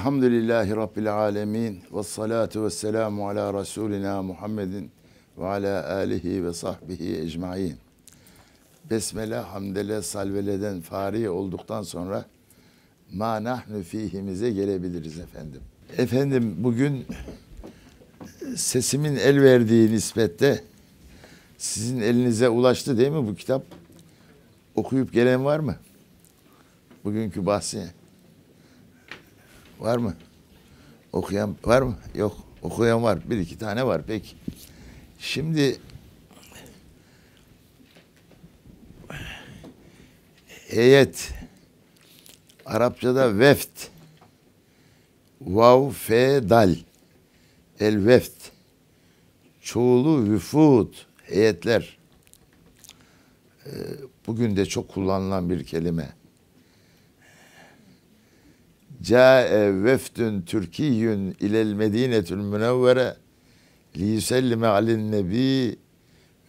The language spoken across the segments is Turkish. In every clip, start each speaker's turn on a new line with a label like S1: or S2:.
S1: Elhamdülillahi Rabbil alemin. Ve salatu ve selamu ala Resulina Muhammedin ve ala alihi ve sahbihi ecmain. Besmele, hamdele, salveleden fari olduktan sonra ma nahnu fihimize gelebiliriz efendim. Efendim bugün sesimin el verdiği nispette sizin elinize ulaştı değil mi bu kitap? Okuyup gelen var mı? Bugünkü bahsi. Var mı? Okuyan var mı? Yok. Okuyan var. Bir iki tane var. Peki. Şimdi heyet Arapçada veft vav fe dal el veft çoğulu vüfut heyetler ee, bugün de çok kullanılan bir kelime Câe veftün Türkiyün ilel medinetül münevvere li yusellime alin nebi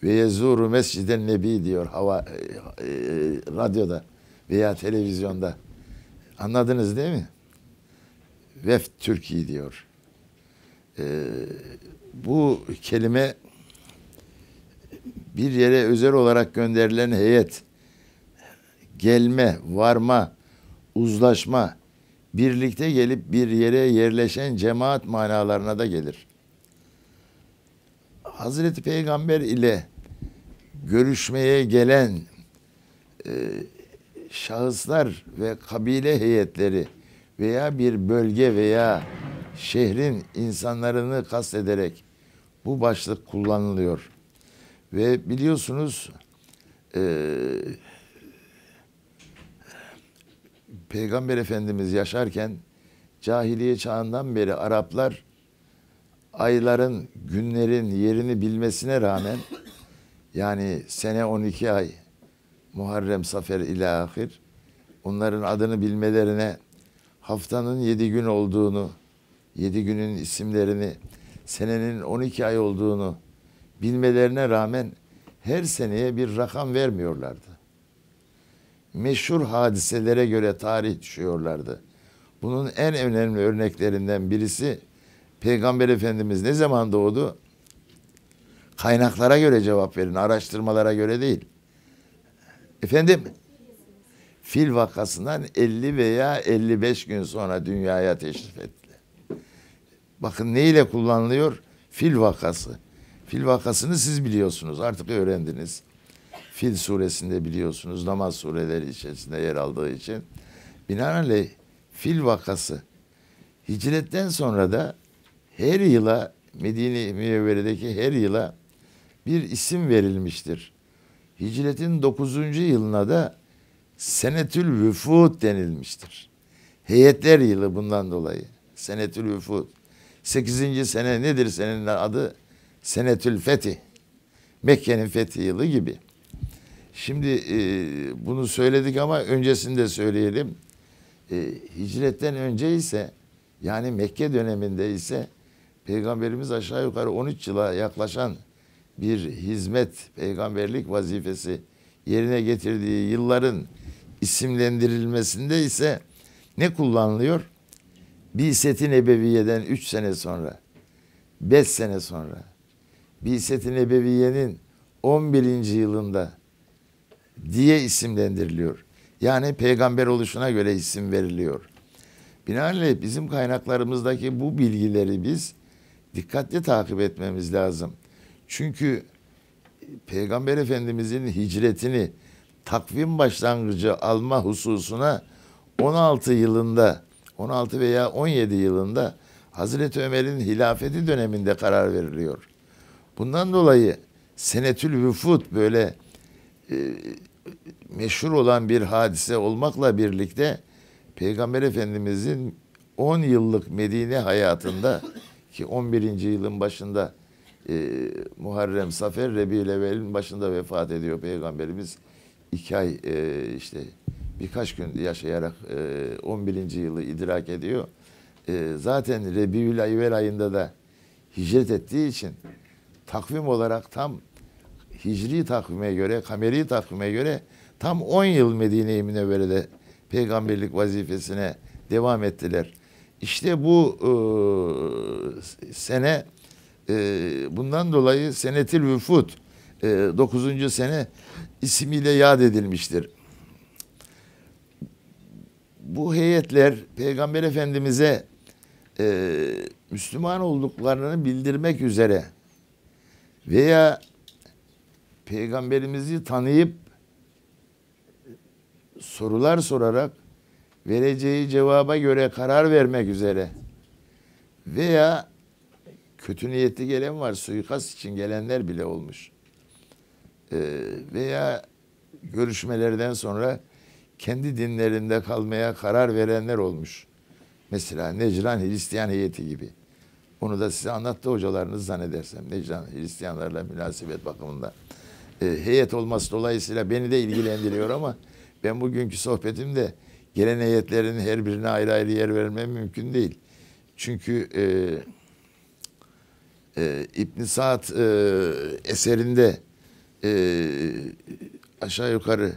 S1: ve yezuru mesciden nebi diyor hava e, e, radyoda veya televizyonda. Anladınız değil mi? Veft Türkiye diyor. Ee, bu kelime bir yere özel olarak gönderilen heyet gelme, varma, uzlaşma, birlikte gelip bir yere yerleşen cemaat manalarına da gelir. Hazreti Peygamber ile görüşmeye gelen e, şahıslar ve kabile heyetleri veya bir bölge veya şehrin insanlarını kastederek bu başlık kullanılıyor. Ve biliyorsunuz e, Peygamber Efendimiz yaşarken cahiliye çağından beri Araplar ayların, günlerin yerini bilmesine rağmen yani sene 12 ay Muharrem, Safer ile onların adını bilmelerine haftanın 7 gün olduğunu, 7 günün isimlerini, senenin 12 ay olduğunu bilmelerine rağmen her seneye bir rakam vermiyorlardı meşhur hadiselere göre tarih düşüyorlardı. Bunun en önemli örneklerinden birisi Peygamber Efendimiz ne zaman doğdu? Kaynaklara göre cevap verin, araştırmalara göre değil. Efendim? Fil vakasından 50 veya 55 gün sonra dünyaya teşrif etti. Bakın ne ile kullanılıyor? Fil vakası. Fil vakasını siz biliyorsunuz, artık öğrendiniz. Fil suresinde biliyorsunuz namaz sureleri içerisinde yer aldığı için. Binaenaleyh fil vakası hicretten sonra da her yıla Medine-i Münevvere'deki her yıla bir isim verilmiştir. Hicretin 9. yılına da Senetül Vüfud denilmiştir. Heyetler yılı bundan dolayı. Senetül Vüfud. 8. sene nedir senin adı? Senetül Fetih. Mekke'nin fethi yılı gibi. Şimdi e, bunu söyledik ama öncesinde söyleyelim. E, hicretten önce ise yani Mekke döneminde ise Peygamberimiz aşağı yukarı 13 yıla yaklaşan bir hizmet, peygamberlik vazifesi yerine getirdiği yılların isimlendirilmesinde ise ne kullanılıyor? Biset-i Nebeviye'den 3 sene sonra, 5 sene sonra, Biset-i Nebeviye'nin 11. yılında diye isimlendiriliyor. Yani peygamber oluşuna göre isim veriliyor. Binaenaleyh bizim kaynaklarımızdaki bu bilgileri biz dikkatli takip etmemiz lazım. Çünkü Peygamber Efendimizin hicretini takvim başlangıcı alma hususuna 16 yılında 16 veya 17 yılında Hazreti Ömer'in hilafeti döneminde karar veriliyor. Bundan dolayı senetül vüfut böyle e, meşhur olan bir hadise olmakla birlikte Peygamber Efendimizin 10 yıllık Medine hayatında ki 11. yılın başında e, Muharrem Safer Rebi'level'in başında vefat ediyor Peygamberimiz. iki ay e, işte birkaç gün yaşayarak e, 11. yılı idrak ediyor. E, zaten Rebi'ül Ayvel ayında da hicret ettiği için takvim olarak tam hicri takvime göre, kameri takvime göre tam 10 yıl Medine-i Münevvere'de peygamberlik vazifesine devam ettiler. İşte bu e, sene e, bundan dolayı senetil vüfut e, 9. sene ismiyle yad edilmiştir. Bu heyetler Peygamber Efendimiz'e e, Müslüman olduklarını bildirmek üzere veya peygamberimizi tanıyıp sorular sorarak vereceği cevaba göre karar vermek üzere veya kötü niyetli gelen var suikast için gelenler bile olmuş ee, veya görüşmelerden sonra kendi dinlerinde kalmaya karar verenler olmuş. Mesela Necran Hristiyan heyeti gibi. Onu da size anlattı hocalarınız zannedersem. Necran Hristiyanlarla münasebet bakımından. E, heyet olması dolayısıyla beni de ilgilendiriyor ama ben bugünkü sohbetimde gelen heyetlerin her birine ayrı ayrı yer vermem mümkün değil. Çünkü e, e, İbn Saad e, eserinde e, aşağı yukarı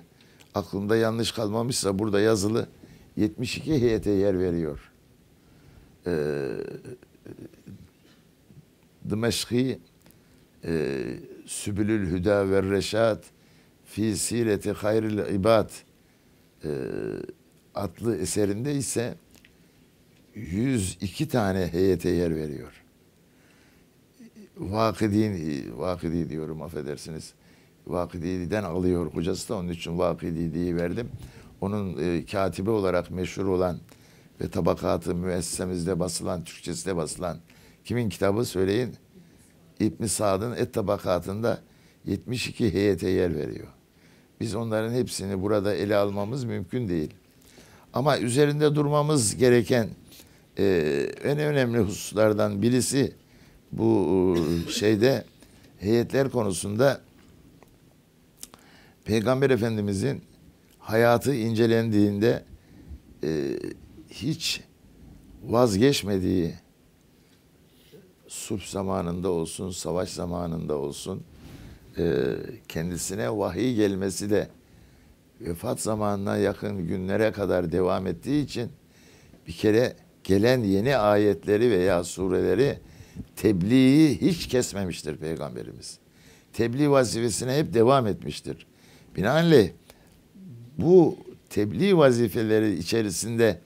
S1: aklımda yanlış kalmamışsa burada yazılı 72 heyete yer veriyor. E, Dımeşki e, Sübülül Hüda ve Reşat fi sireti hayril ibad e, adlı eserinde ise 102 tane heyete yer veriyor. Vakidi, vakidi diyorum affedersiniz. Vakidi'den alıyor hocası da onun için Vakidi'yi verdim. Onun e, katibi olarak meşhur olan ve tabakatı müessemizde basılan, Türkçesinde basılan kimin kitabı söyleyin? İbn Sad'ın Et Tabakatında 72 heyete yer veriyor. Biz onların hepsini burada ele almamız mümkün değil. Ama üzerinde durmamız gereken e, en önemli hususlardan birisi bu e, şeyde heyetler konusunda Peygamber Efendimizin hayatı incelendiğinde e, hiç vazgeçmediği sulh zamanında olsun, savaş zamanında olsun e, kendisine vahiy gelmesi de vefat zamanına yakın günlere kadar devam ettiği için bir kere gelen yeni ayetleri veya sureleri tebliği hiç kesmemiştir Peygamberimiz. Tebliğ vazifesine hep devam etmiştir. Binaenaleyh bu tebliğ vazifeleri içerisinde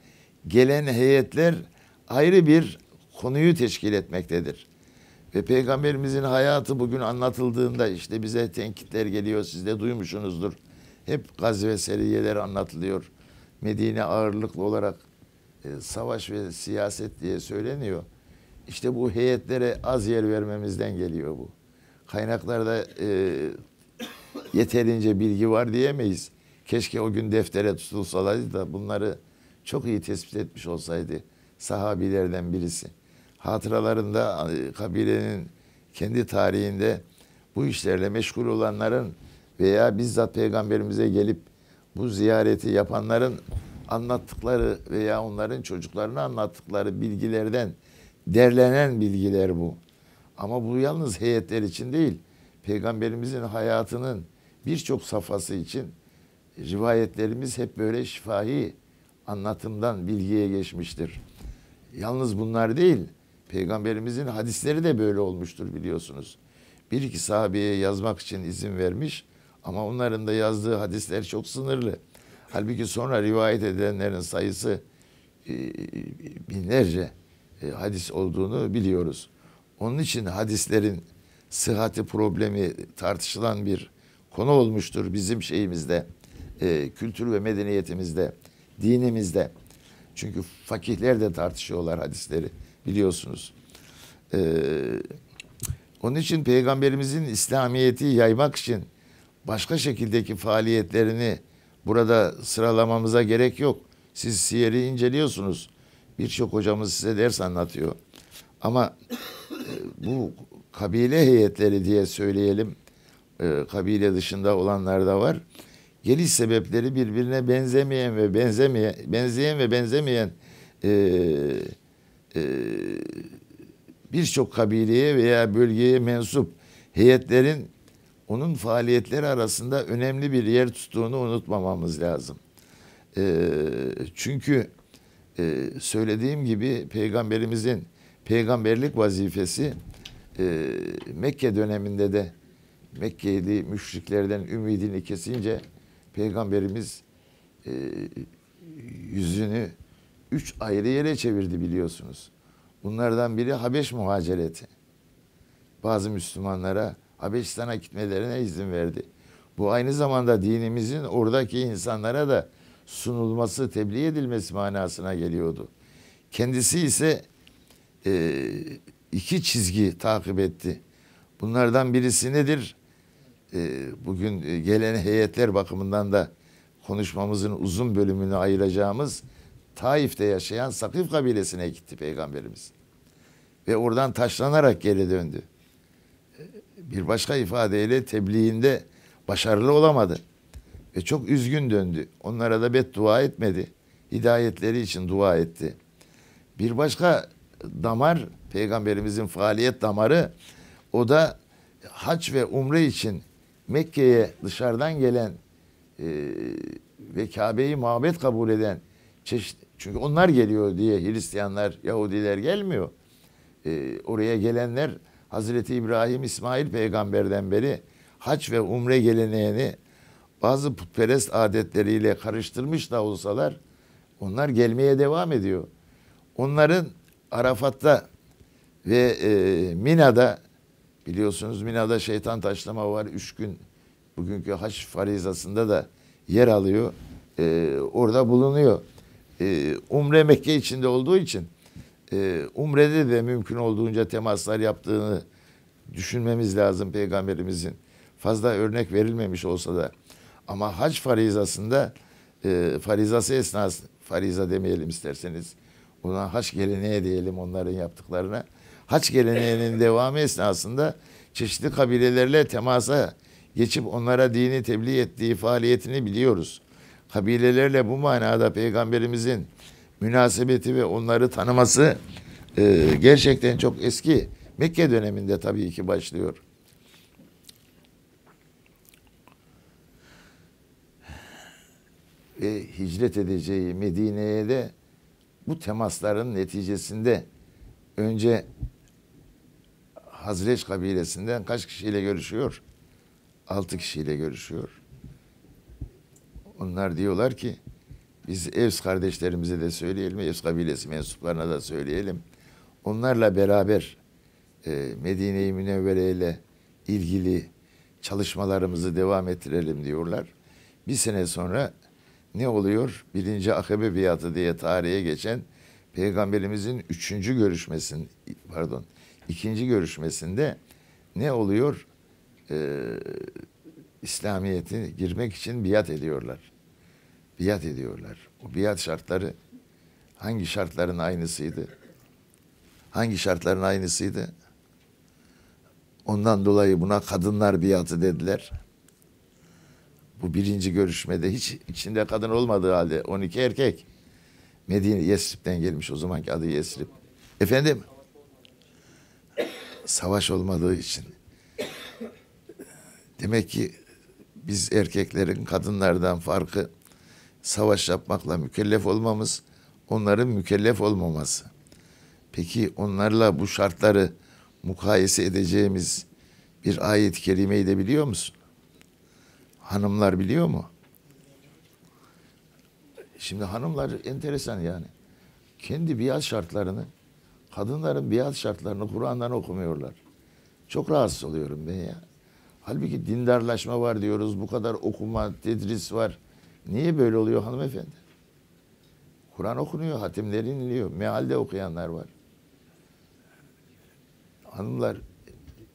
S1: gelen heyetler ayrı bir konuyu teşkil etmektedir. Ve peygamberimizin hayatı bugün anlatıldığında işte bize tenkitler geliyor siz de duymuşsunuzdur. Hep gazve seriyeler anlatılıyor. Medine ağırlıklı olarak e, savaş ve siyaset diye söyleniyor. İşte bu heyetlere az yer vermemizden geliyor bu. Kaynaklarda e, yeterince bilgi var diyemeyiz. Keşke o gün deftere tutulsalardı da bunları çok iyi tespit etmiş olsaydı sahabilerden birisi hatıralarında e, kabilenin kendi tarihinde bu işlerle meşgul olanların veya bizzat peygamberimize gelip bu ziyareti yapanların anlattıkları veya onların çocuklarına anlattıkları bilgilerden derlenen bilgiler bu. Ama bu yalnız heyetler için değil, peygamberimizin hayatının birçok safhası için rivayetlerimiz hep böyle şifahi anlatımdan bilgiye geçmiştir. Yalnız bunlar değil, Peygamberimizin hadisleri de böyle olmuştur biliyorsunuz. Bir iki sahabeye yazmak için izin vermiş ama onların da yazdığı hadisler çok sınırlı. Halbuki sonra rivayet edenlerin sayısı e, binlerce e, hadis olduğunu biliyoruz. Onun için hadislerin sıhhati problemi tartışılan bir konu olmuştur bizim şeyimizde, e, kültür ve medeniyetimizde, dinimizde. Çünkü fakihler de tartışıyorlar hadisleri biliyorsunuz. Ee, onun için peygamberimizin İslamiyet'i yaymak için başka şekildeki faaliyetlerini burada sıralamamıza gerek yok. Siz siyeri inceliyorsunuz. Birçok hocamız size ders anlatıyor. Ama e, bu kabile heyetleri diye söyleyelim. E, kabile dışında olanlar da var. Geliş sebepleri birbirine benzemeyen ve benzemeyen, benzeyen ve benzemeyen e, e, birçok kabileye veya bölgeye mensup heyetlerin onun faaliyetleri arasında önemli bir yer tuttuğunu unutmamamız lazım. E, çünkü e, söylediğim gibi peygamberimizin peygamberlik vazifesi e, Mekke döneminde de Mekke'li müşriklerden ümidini kesince peygamberimiz yüzünü üç ayrı yere çevirdi biliyorsunuz. Bunlardan biri Habeş muhacireti. Bazı Müslümanlara Habeşistan'a gitmelerine izin verdi. Bu aynı zamanda dinimizin oradaki insanlara da sunulması, tebliğ edilmesi manasına geliyordu. Kendisi ise e, iki çizgi takip etti. Bunlardan birisi nedir? E, bugün gelen heyetler bakımından da konuşmamızın uzun bölümünü ayıracağımız Taif'te yaşayan Sakif kabilesine gitti peygamberimiz. Ve oradan taşlanarak geri döndü. Bir başka ifadeyle tebliğinde başarılı olamadı. Ve çok üzgün döndü. Onlara da beddua etmedi. Hidayetleri için dua etti. Bir başka damar, peygamberimizin faaliyet damarı o da haç ve umre için Mekke'ye dışarıdan gelen e, ve Kabe'yi mabet kabul eden çeşitli, çünkü onlar geliyor diye Hristiyanlar, Yahudiler gelmiyor. E, oraya gelenler Hazreti İbrahim, İsmail peygamberden beri haç ve umre geleneğini bazı putperest adetleriyle karıştırmış da olsalar onlar gelmeye devam ediyor. Onların Arafat'ta ve e, Mina'da biliyorsunuz Mina'da şeytan taşlama var. Üç gün bugünkü haç farizasında da yer alıyor. E, orada bulunuyor e, Umre Mekke içinde olduğu için e, Umre'de de mümkün olduğunca temaslar yaptığını düşünmemiz lazım Peygamberimizin. Fazla örnek verilmemiş olsa da. Ama hac farizasında e, farizası esnas fariza demeyelim isterseniz. Buna hac geleneği diyelim onların yaptıklarına. hac geleneğinin devamı esnasında çeşitli kabilelerle temasa geçip onlara dini tebliğ ettiği faaliyetini biliyoruz kabilelerle bu manada peygamberimizin münasebeti ve onları tanıması e, gerçekten çok eski. Mekke döneminde tabii ki başlıyor. Ve hicret edeceği Medine'ye de bu temasların neticesinde önce Hazreç kabilesinden kaç kişiyle görüşüyor? Altı kişiyle görüşüyor. Onlar diyorlar ki biz Evs kardeşlerimize de söyleyelim, Evs kabilesi mensuplarına da söyleyelim. Onlarla beraber e, Medine-i Münevvere ile ilgili çalışmalarımızı devam ettirelim diyorlar. Bir sene sonra ne oluyor? Birinci akabe Biyatı diye tarihe geçen Peygamberimizin üçüncü görüşmesin, pardon, ikinci görüşmesinde ne oluyor? Ee, İslamiyet'e girmek için biat ediyorlar biat ediyorlar. O biat şartları hangi şartların aynısıydı? Hangi şartların aynısıydı? Ondan dolayı buna kadınlar biatı dediler. Bu birinci görüşmede hiç içinde kadın olmadığı halde 12 erkek. Medine Yesrib'den gelmiş o zamanki adı Yesrib. Efendim? Savaş olmadığı için. Demek ki biz erkeklerin kadınlardan farkı savaş yapmakla mükellef olmamız, onların mükellef olmaması. Peki onlarla bu şartları mukayese edeceğimiz bir ayet-i kerimeyi de biliyor musun? Hanımlar biliyor mu? Şimdi hanımlar enteresan yani. Kendi biat şartlarını, kadınların biat şartlarını Kur'an'dan okumuyorlar. Çok rahatsız oluyorum ben ya. Halbuki dindarlaşma var diyoruz, bu kadar okuma, tedris var. Niye böyle oluyor hanımefendi? Kur'an okunuyor, hatimler iniliyor. Mealde okuyanlar var. Hanımlar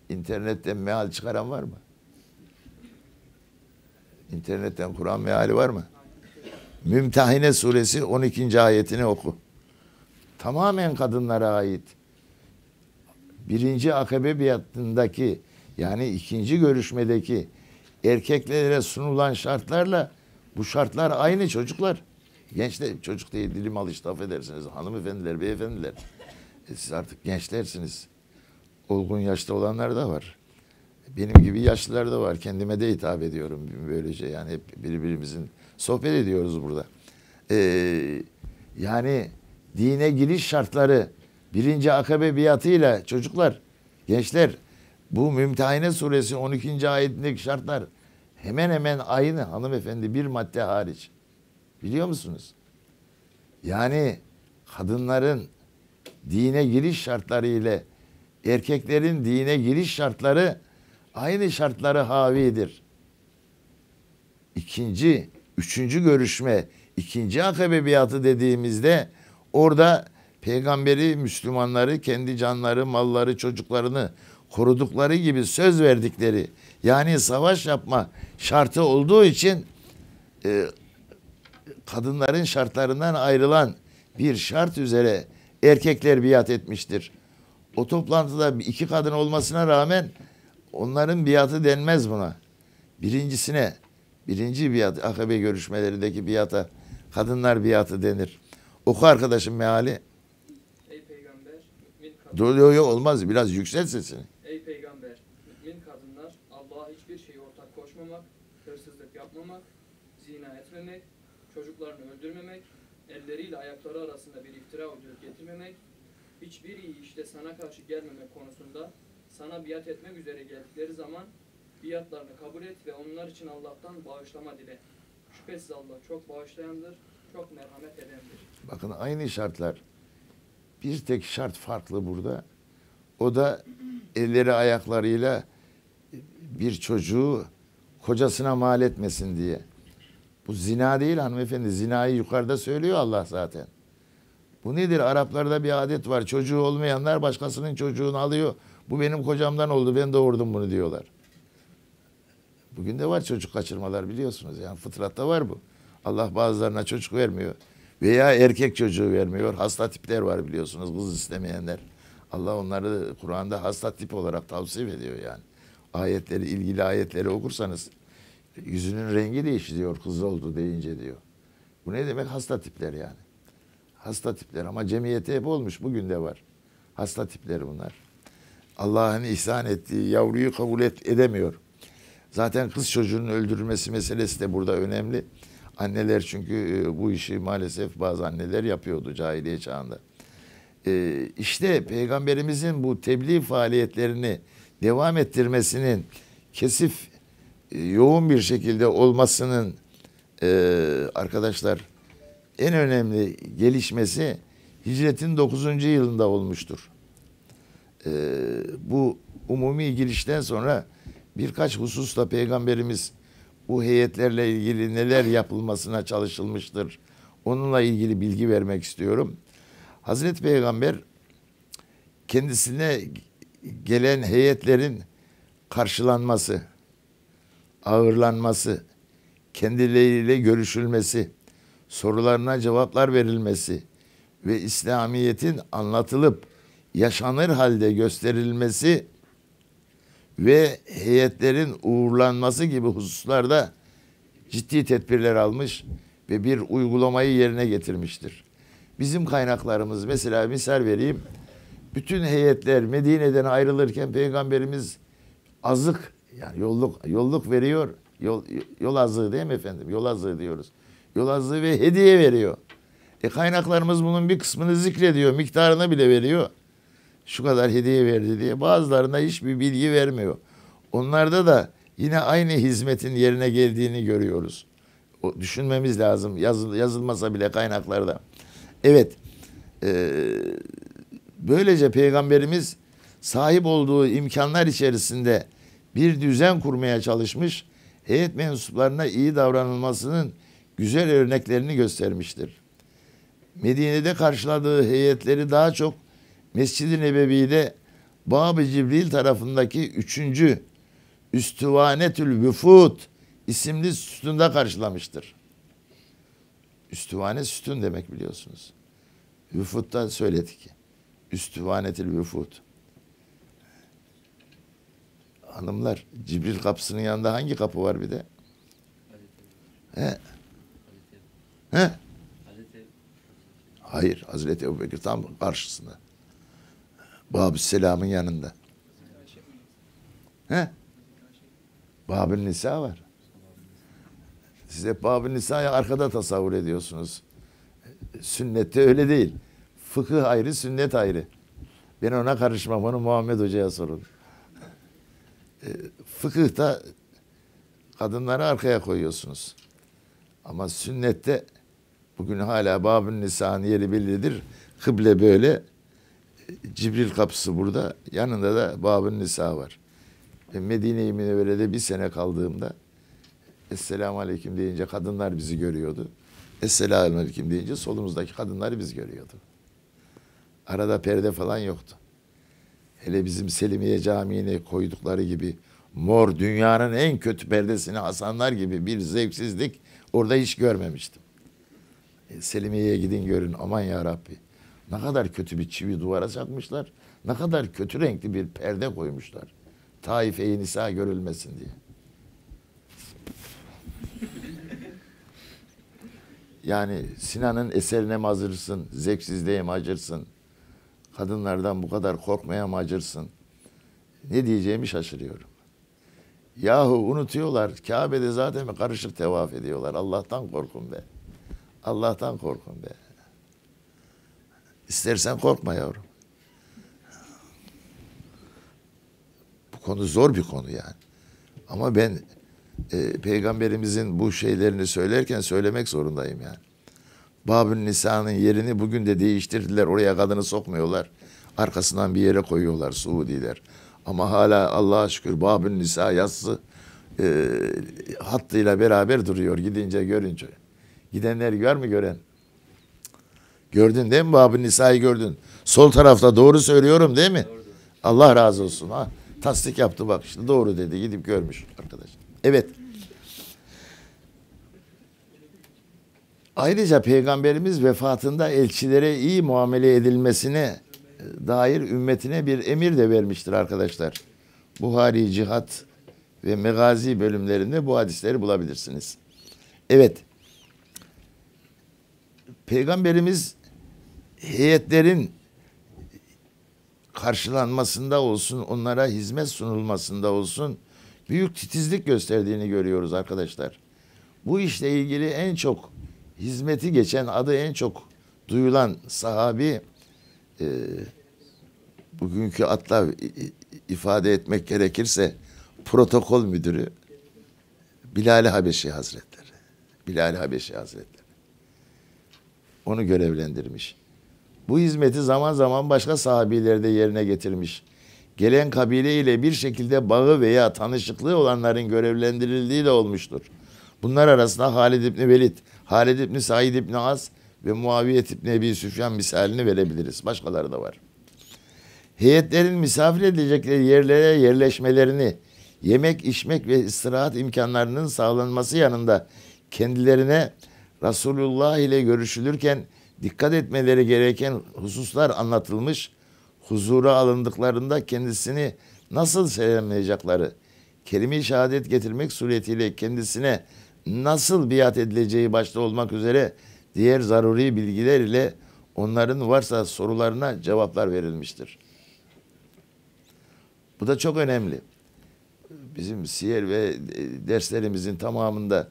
S1: internetten meal çıkaran var mı? İnternetten Kur'an meali var mı? Mümtahine suresi 12. ayetini oku. Tamamen kadınlara ait. Birinci akabe biatındaki yani ikinci görüşmedeki erkeklere sunulan şartlarla bu şartlar aynı çocuklar. Gençler, çocuk değil dilim alıştı affedersiniz. Hanımefendiler, beyefendiler. E siz artık gençlersiniz. Olgun yaşta olanlar da var. Benim gibi yaşlılar da var. Kendime de hitap ediyorum böylece. Yani hep birbirimizin sohbet ediyoruz burada. Ee, yani dine giriş şartları birinci akabe biyatıyla çocuklar, gençler bu Mümtehine suresi 12. ayetindeki şartlar Hemen hemen aynı hanımefendi bir madde hariç. Biliyor musunuz? Yani kadınların dine giriş şartları ile erkeklerin dine giriş şartları aynı şartları havidir. İkinci, üçüncü görüşme, ikinci akabe dediğimizde orada peygamberi, Müslümanları, kendi canları, malları, çocuklarını korudukları gibi söz verdikleri yani savaş yapma şartı olduğu için e, kadınların şartlarından ayrılan bir şart üzere erkekler biat etmiştir. O toplantıda iki kadın olmasına rağmen onların biatı denmez buna. Birincisine, birinci biat, AKP görüşmelerindeki biata kadınlar biatı denir. Oku arkadaşım meali. Ey peygamber. Yo, yo, olmaz biraz yükselt sesini. elleriyle ayakları arasında bir iftira uyduruk getirmemek, hiçbir iyi işte sana karşı gelmemek konusunda sana biat etmek üzere geldikleri zaman biatlarını kabul et ve onlar için Allah'tan bağışlama dile. Şüphesiz Allah çok bağışlayandır, çok merhamet edendir. Bakın aynı şartlar. Bir tek şart farklı burada. O da elleri ayaklarıyla bir çocuğu kocasına mal etmesin diye. Bu zina değil hanımefendi. Zinayı yukarıda söylüyor Allah zaten. Bu nedir? Araplarda bir adet var. Çocuğu olmayanlar başkasının çocuğunu alıyor. Bu benim kocamdan oldu. Ben doğurdum bunu diyorlar. Bugün de var çocuk kaçırmalar biliyorsunuz. Yani fıtratta var bu. Allah bazılarına çocuk vermiyor. Veya erkek çocuğu vermiyor. Hasta tipler var biliyorsunuz kız istemeyenler. Allah onları Kur'an'da hasta tip olarak tavsiye ediyor yani. Ayetleri, ilgili ayetleri okursanız yüzünün rengi değişiyor kız oldu deyince diyor. Bu ne demek? Hasta tipler yani. Hasta tipler ama cemiyete hep olmuş. Bugün de var. Hasta tipler bunlar. Allah'ın ihsan ettiği yavruyu kabul et, edemiyor. Zaten kız çocuğunun öldürülmesi meselesi de burada önemli. Anneler çünkü e, bu işi maalesef bazı anneler yapıyordu cahiliye çağında. E, işte Peygamberimizin bu tebliğ faaliyetlerini devam ettirmesinin kesif e, yoğun bir şekilde olmasının e, arkadaşlar en önemli gelişmesi hicretin 9. yılında olmuştur. E, bu umumi girişten sonra birkaç hususta peygamberimiz bu heyetlerle ilgili neler yapılmasına çalışılmıştır. Onunla ilgili bilgi vermek istiyorum. Hazreti Peygamber kendisine gelen heyetlerin karşılanması ağırlanması, kendileriyle görüşülmesi, sorularına cevaplar verilmesi ve İslamiyet'in anlatılıp yaşanır halde gösterilmesi ve heyetlerin uğurlanması gibi hususlarda ciddi tedbirler almış ve bir uygulamayı yerine getirmiştir. Bizim kaynaklarımız mesela misal vereyim. Bütün heyetler Medine'den ayrılırken Peygamberimiz azık yani yolluk yolluk veriyor. Yol, yol azlığı değil mi efendim? Yol azlığı diyoruz. Yol azlığı ve hediye veriyor. E kaynaklarımız bunun bir kısmını zikrediyor. Miktarını bile veriyor. Şu kadar hediye verdi diye. Bazılarına hiçbir bilgi vermiyor. Onlarda da yine aynı hizmetin yerine geldiğini görüyoruz. O, düşünmemiz lazım. Yazıl, yazılmasa bile kaynaklarda. Evet. E, böylece peygamberimiz sahip olduğu imkanlar içerisinde bir düzen kurmaya çalışmış, heyet mensuplarına iyi davranılmasının güzel örneklerini göstermiştir. Medine'de karşıladığı heyetleri daha çok Mescid-i Nebevi'de Bab-ı Cibril tarafındaki üçüncü Üstüvanetül Vüfud isimli sütunda karşılamıştır. Üstüvane sütun demek biliyorsunuz. Vüfud'da söyledik. Üstüvanetül Vüfud hanımlar Cibril kapısının yanında hangi kapı var bir de? He? He? Hayır. Hazreti Ebu tam karşısında. Bab-ı Selam'ın yanında. He? Bab-ı Nisa var. Size hep Bab-ı Nisa'yı arkada tasavvur ediyorsunuz. Sünnette öyle değil. Fıkıh ayrı, sünnet ayrı. Ben ona karışmam. Onu Muhammed Hoca'ya sorun. E, fıkıhta kadınları arkaya koyuyorsunuz. Ama sünnette bugün hala babın yeri bellidir. Kıble böyle. Cibril kapısı burada. Yanında da babın nisa var. E, Medine-i Münevvere'de bir sene kaldığımda Esselamu Aleyküm deyince kadınlar bizi görüyordu. Esselamu Aleyküm deyince solumuzdaki kadınları biz görüyordu. Arada perde falan yoktu hele bizim Selimiye Camii'ne koydukları gibi mor dünyanın en kötü perdesini asanlar gibi bir zevksizlik orada hiç görmemiştim. E, Selimiye'ye gidin görün aman ya Rabbi. Ne kadar kötü bir çivi duvara çakmışlar. Ne kadar kötü renkli bir perde koymuşlar. Taife-i Nisa görülmesin diye. Yani Sinan'ın eserine mi hazırsın, zevksizliğe mi hazırsın, kadınlardan bu kadar korkmaya macırsın? Ne diyeceğimi şaşırıyorum. Yahu unutuyorlar. Kabe'de zaten karışık tevaf ediyorlar. Allah'tan korkun be. Allah'tan korkun be. İstersen korkma yavrum. Bu konu zor bir konu yani. Ama ben e, peygamberimizin bu şeylerini söylerken söylemek zorundayım yani. Babün Nisa'nın yerini bugün de değiştirdiler. Oraya kadını sokmuyorlar. Arkasından bir yere koyuyorlar Suudiler. Ama hala Allah'a şükür Babün Nisa yazısı e, hattıyla beraber duruyor gidince görünce. Gidenler gör mü gören? Gördün değil mi Babün Nisa'yı gördün? Sol tarafta doğru söylüyorum değil mi? Doğru. Allah razı olsun. Ha, tasdik yaptı bak işte doğru dedi gidip görmüş arkadaş. Evet. Ayrıca Peygamberimiz vefatında elçilere iyi muamele edilmesine dair ümmetine bir emir de vermiştir arkadaşlar. Buhari, Cihat ve Megazi bölümlerinde bu hadisleri bulabilirsiniz. Evet. Peygamberimiz heyetlerin karşılanmasında olsun, onlara hizmet sunulmasında olsun büyük titizlik gösterdiğini görüyoruz arkadaşlar. Bu işle ilgili en çok hizmeti geçen adı en çok duyulan sahabi e, bugünkü atla ifade etmek gerekirse protokol müdürü Bilal-i Habeşi Hazretleri. Bilal-i Habeşi Hazretleri. Onu görevlendirmiş. Bu hizmeti zaman zaman başka sahabileri de yerine getirmiş. Gelen kabile ile bir şekilde bağı veya tanışıklığı olanların görevlendirildiği de olmuştur. Bunlar arasında Halid İbni Velid, Halid İbni Said İbni Az ve Muaviyet İbni Ebi Süfyan misalini verebiliriz. Başkaları da var. Heyetlerin misafir edilecekleri yerlere yerleşmelerini, yemek, içmek ve istirahat imkanlarının sağlanması yanında kendilerine Resulullah ile görüşülürken dikkat etmeleri gereken hususlar anlatılmış, huzura alındıklarında kendisini nasıl selamlayacakları, kelime-i şehadet getirmek suretiyle kendisine nasıl biat edileceği başta olmak üzere diğer zaruri bilgiler ile onların varsa sorularına cevaplar verilmiştir. Bu da çok önemli. Bizim siyer ve e, derslerimizin tamamında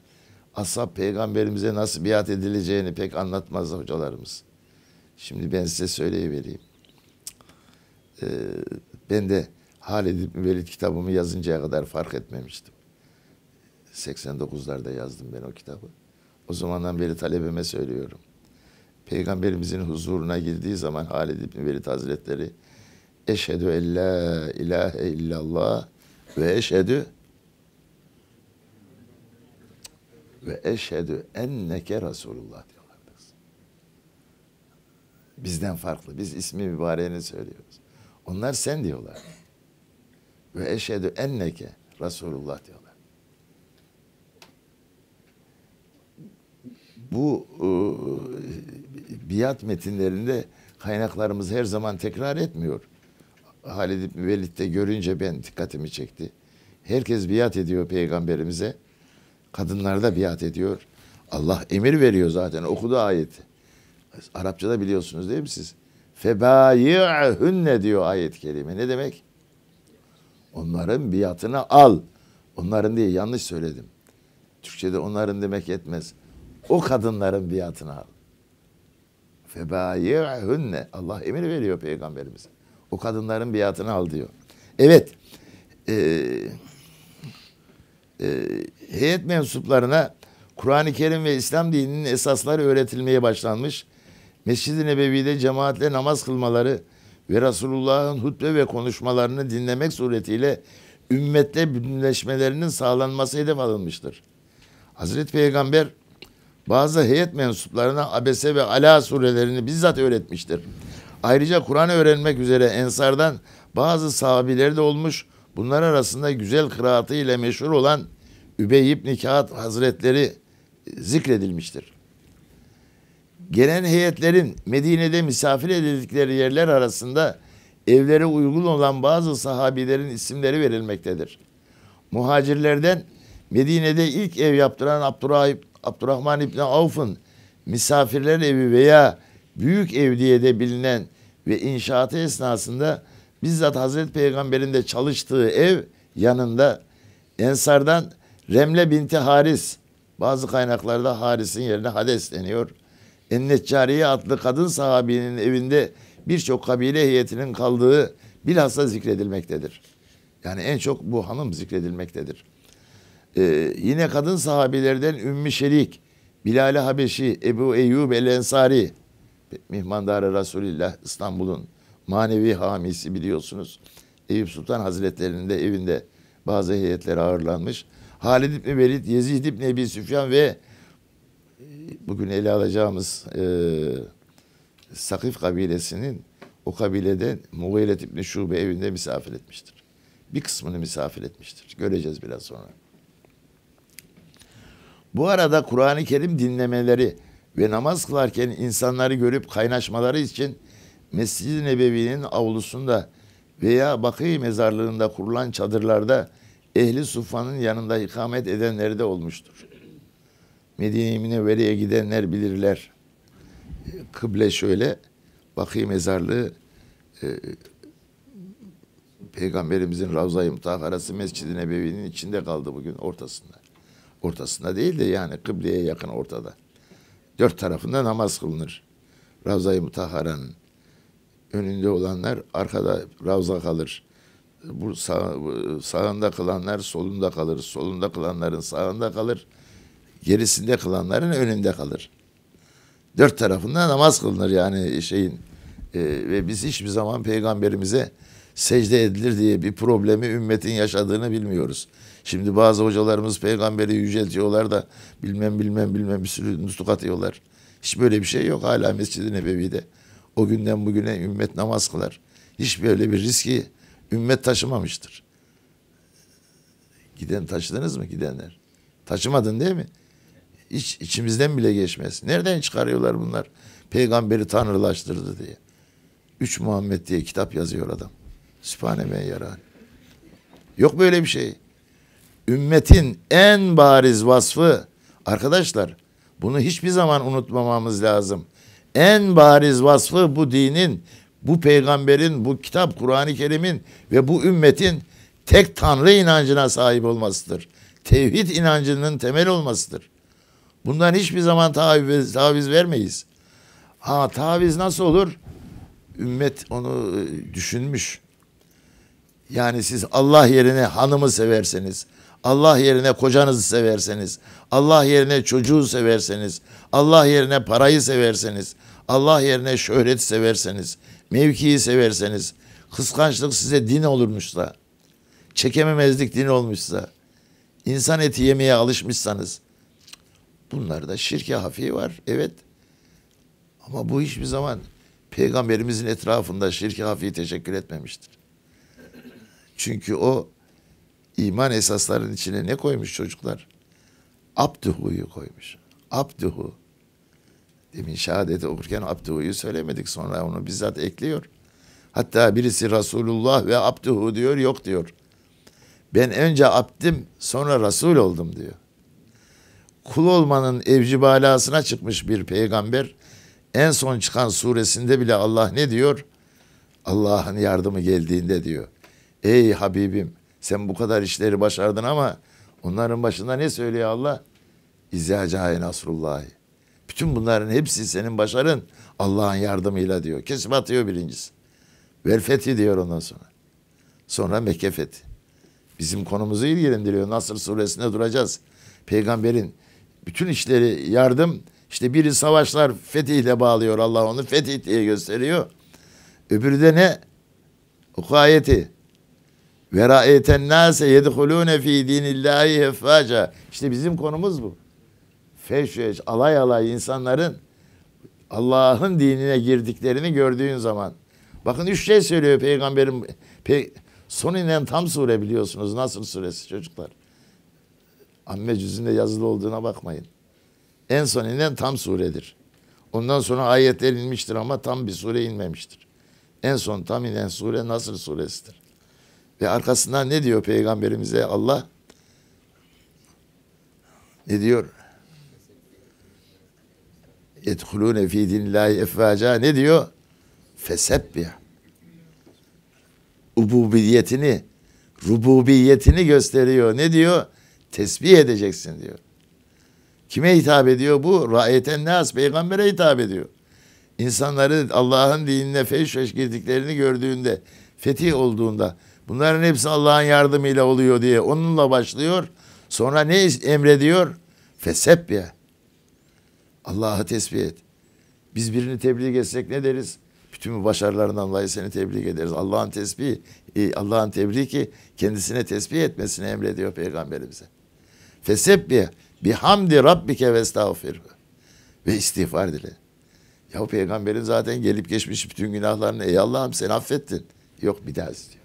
S1: ashab peygamberimize nasıl biat edileceğini pek anlatmaz hocalarımız. Şimdi ben size söyleyivereyim. Ee, ben de Halid İbni Velid kitabımı yazıncaya kadar fark etmemiştim. 89'larda yazdım ben o kitabı. O zamandan beri talebime söylüyorum. Peygamberimizin huzuruna girdiği zaman Halid İbni Velid Hazretleri Eşhedü en la ilahe illallah ve eşhedü ve eşhedü enneke Resulullah diyorlardı. Bizden farklı. Biz ismi mübareğini söylüyoruz. Onlar sen diyorlar. Ve eşhedü enneke Resulullah diyorlar. bu e, biat metinlerinde kaynaklarımız her zaman tekrar etmiyor. Halid İbni Velid'de görünce ben dikkatimi çekti. Herkes biat ediyor peygamberimize. Kadınlar da biat ediyor. Allah emir veriyor zaten okudu ayeti. Arapçada biliyorsunuz değil mi siz? Febayi'hünne diyor ayet kelime. Ne demek? Onların biatını al. Onların diye yanlış söyledim. Türkçe'de onların demek yetmez. O kadınların biatını al. Febâyi'hünne. Allah emir veriyor peygamberimize. O kadınların biatını al diyor. Evet. E, e, heyet mensuplarına Kur'an-ı Kerim ve İslam dininin esasları öğretilmeye başlanmış. Mescid-i Nebevi'de cemaatle namaz kılmaları ve Resulullah'ın hutbe ve konuşmalarını dinlemek suretiyle ümmette bütünleşmelerinin sağlanması hedef alınmıştır. Hazreti Peygamber bazı heyet mensuplarına abese ve ala surelerini bizzat öğretmiştir. Ayrıca Kur'an öğrenmek üzere ensardan bazı sahabileri de olmuş. Bunlar arasında güzel kıraatı ile meşhur olan Übey ibn Kağıt Hazretleri e, zikredilmiştir. Gelen heyetlerin Medine'de misafir edildikleri yerler arasında evlere uygun olan bazı sahabilerin isimleri verilmektedir. Muhacirlerden Medine'de ilk ev yaptıran Abdurrahim Abdurrahman İbni Avf'ın misafirler evi veya büyük de bilinen ve inşaatı esnasında bizzat Hazreti Peygamber'in de çalıştığı ev yanında Ensardan Remle binti Haris bazı kaynaklarda Haris'in yerine Hades deniyor. Ennet adlı kadın sahabinin evinde birçok kabile heyetinin kaldığı bilhassa zikredilmektedir. Yani en çok bu hanım zikredilmektedir. Ee, yine kadın sahabilerden Ümmü Şerik, Bilal-i Habeşi, Ebu Eyyub el Ensari, Mihmandarı Resulillah İstanbul'un manevi hamisi biliyorsunuz. Eyüp Sultan Hazretleri'nin de evinde bazı heyetler ağırlanmış. Halid İbni Velid, Yezid İbni Ebi Süfyan ve e, bugün ele alacağımız e, Sakif kabilesinin o kabilede Mughiret İbni Şube evinde misafir etmiştir. Bir kısmını misafir etmiştir. Göreceğiz biraz sonra. Bu arada Kur'an-ı Kerim dinlemeleri ve namaz kılarken insanları görüp kaynaşmaları için Mescid-i Nebevi'nin avlusunda veya Bakı mezarlığında kurulan çadırlarda ehli sufanın yanında ikamet edenleri de olmuştur. Medine-i Münevvere'ye gidenler bilirler. Kıble şöyle, Bakı mezarlığı e, Peygamberimizin Ravza-i Mutahharası Mescid-i Nebevi'nin içinde kaldı bugün ortasında ortasında değil de yani kıbleye yakın ortada. Dört tarafında namaz kılınır. Ravza-i Mutahhara'nın önünde olanlar arkada ravza kalır. Bu sağ, sağında kılanlar solunda kalır. Solunda kılanların sağında kalır. Gerisinde kılanların önünde kalır. Dört tarafında namaz kılınır yani şeyin. E, ve biz hiçbir zaman peygamberimize secde edilir diye bir problemi ümmetin yaşadığını bilmiyoruz. Şimdi bazı hocalarımız peygamberi yüceltiyorlar da bilmem bilmem bilmem bir sürü nutuk atıyorlar. Hiç böyle bir şey yok hala Mescid-i Nebevi'de. O günden bugüne ümmet namaz kılar. Hiç böyle bir riski ümmet taşımamıştır. Giden taşıdınız mı gidenler? Taşımadın değil mi? İç, içimizden bile geçmez. Nereden çıkarıyorlar bunlar? Peygamberi tanrılaştırdı diye. Üç Muhammed diye kitap yazıyor adam. Sübhane ben yarar. Yok böyle bir şey ümmetin en bariz vasfı arkadaşlar bunu hiçbir zaman unutmamamız lazım. En bariz vasfı bu dinin, bu peygamberin, bu kitap Kur'an-ı Kerim'in ve bu ümmetin tek tanrı inancına sahip olmasıdır. Tevhid inancının temel olmasıdır. Bundan hiçbir zaman taviz, taviz vermeyiz. Ha taviz nasıl olur? Ümmet onu e, düşünmüş. Yani siz Allah yerine hanımı severseniz, Allah yerine kocanızı severseniz, Allah yerine çocuğu severseniz, Allah yerine parayı severseniz, Allah yerine şöhret severseniz, mevkiyi severseniz, kıskançlık size din olurmuşsa, çekememezlik din olmuşsa, insan eti yemeye alışmışsanız, bunlarda şirke hafi var, evet. Ama bu hiçbir zaman peygamberimizin etrafında şirke hafi teşekkür etmemiştir. Çünkü o iman esaslarının içine ne koymuş çocuklar? Abduhu'yu koymuş. Abduhu. Demin şehadeti okurken Abduhu'yu söylemedik sonra onu bizzat ekliyor. Hatta birisi Resulullah ve Abduhu diyor yok diyor. Ben önce abdim sonra Resul oldum diyor. Kul olmanın evcibalasına çıkmış bir peygamber en son çıkan suresinde bile Allah ne diyor? Allah'ın yardımı geldiğinde diyor. Ey Habibim sen bu kadar işleri başardın ama onların başında ne söylüyor Allah? İzâcâhe nasrullahi. Bütün bunların hepsi senin başarın Allah'ın yardımıyla diyor. Kesip atıyor birincisi. Ver fethi diyor ondan sonra. Sonra Mekke fethi. Bizim konumuzu ilgilendiriyor. Nasr suresinde duracağız. Peygamberin bütün işleri yardım. İşte biri savaşlar fetihle bağlıyor Allah onu. Fetih diye gösteriyor. Öbürü de ne? Ukayeti. Ve ra'eyten nase yedhulune fi dinillahi heffaca. İşte bizim konumuz bu. Feşveş, alay alay insanların Allah'ın dinine girdiklerini gördüğün zaman. Bakın üç şey söylüyor peygamberin. Pe son inen tam sure biliyorsunuz. Nasıl suresi çocuklar? Amme cüzünde yazılı olduğuna bakmayın. En son inen tam suredir. Ondan sonra ayetler inmiştir ama tam bir sure inmemiştir. En son tam inen sure Nasır suresidir. Ve arkasından ne diyor peygamberimize Allah? Ne diyor? Yedhulûne fî dinillâhi efvâca. Ne diyor? Fesebbih. Ububiyetini, rububiyetini gösteriyor. Ne diyor? Tesbih edeceksin diyor. Kime hitap ediyor bu? Rayeten nas peygambere hitap ediyor. İnsanları Allah'ın dinine feş feş girdiklerini gördüğünde, fetih olduğunda Bunların hepsi Allah'ın yardımıyla oluyor diye onunla başlıyor. Sonra ne emrediyor? Fesebbiye. Allah'ı tesbih et. Biz birini tebrik etsek ne deriz? Bütün başarılarından dolayı seni tebrik ederiz. Allah'ın tesbih, e, Allah'ın tebriki kendisine tesbih etmesini emrediyor peygamberimize. Fesep Bir hamdi rabbike ve estağfir ve istiğfar dile. Ya peygamberin zaten gelip geçmiş bütün günahlarını ey Allah'ım sen affettin. Yok bir daha istiyor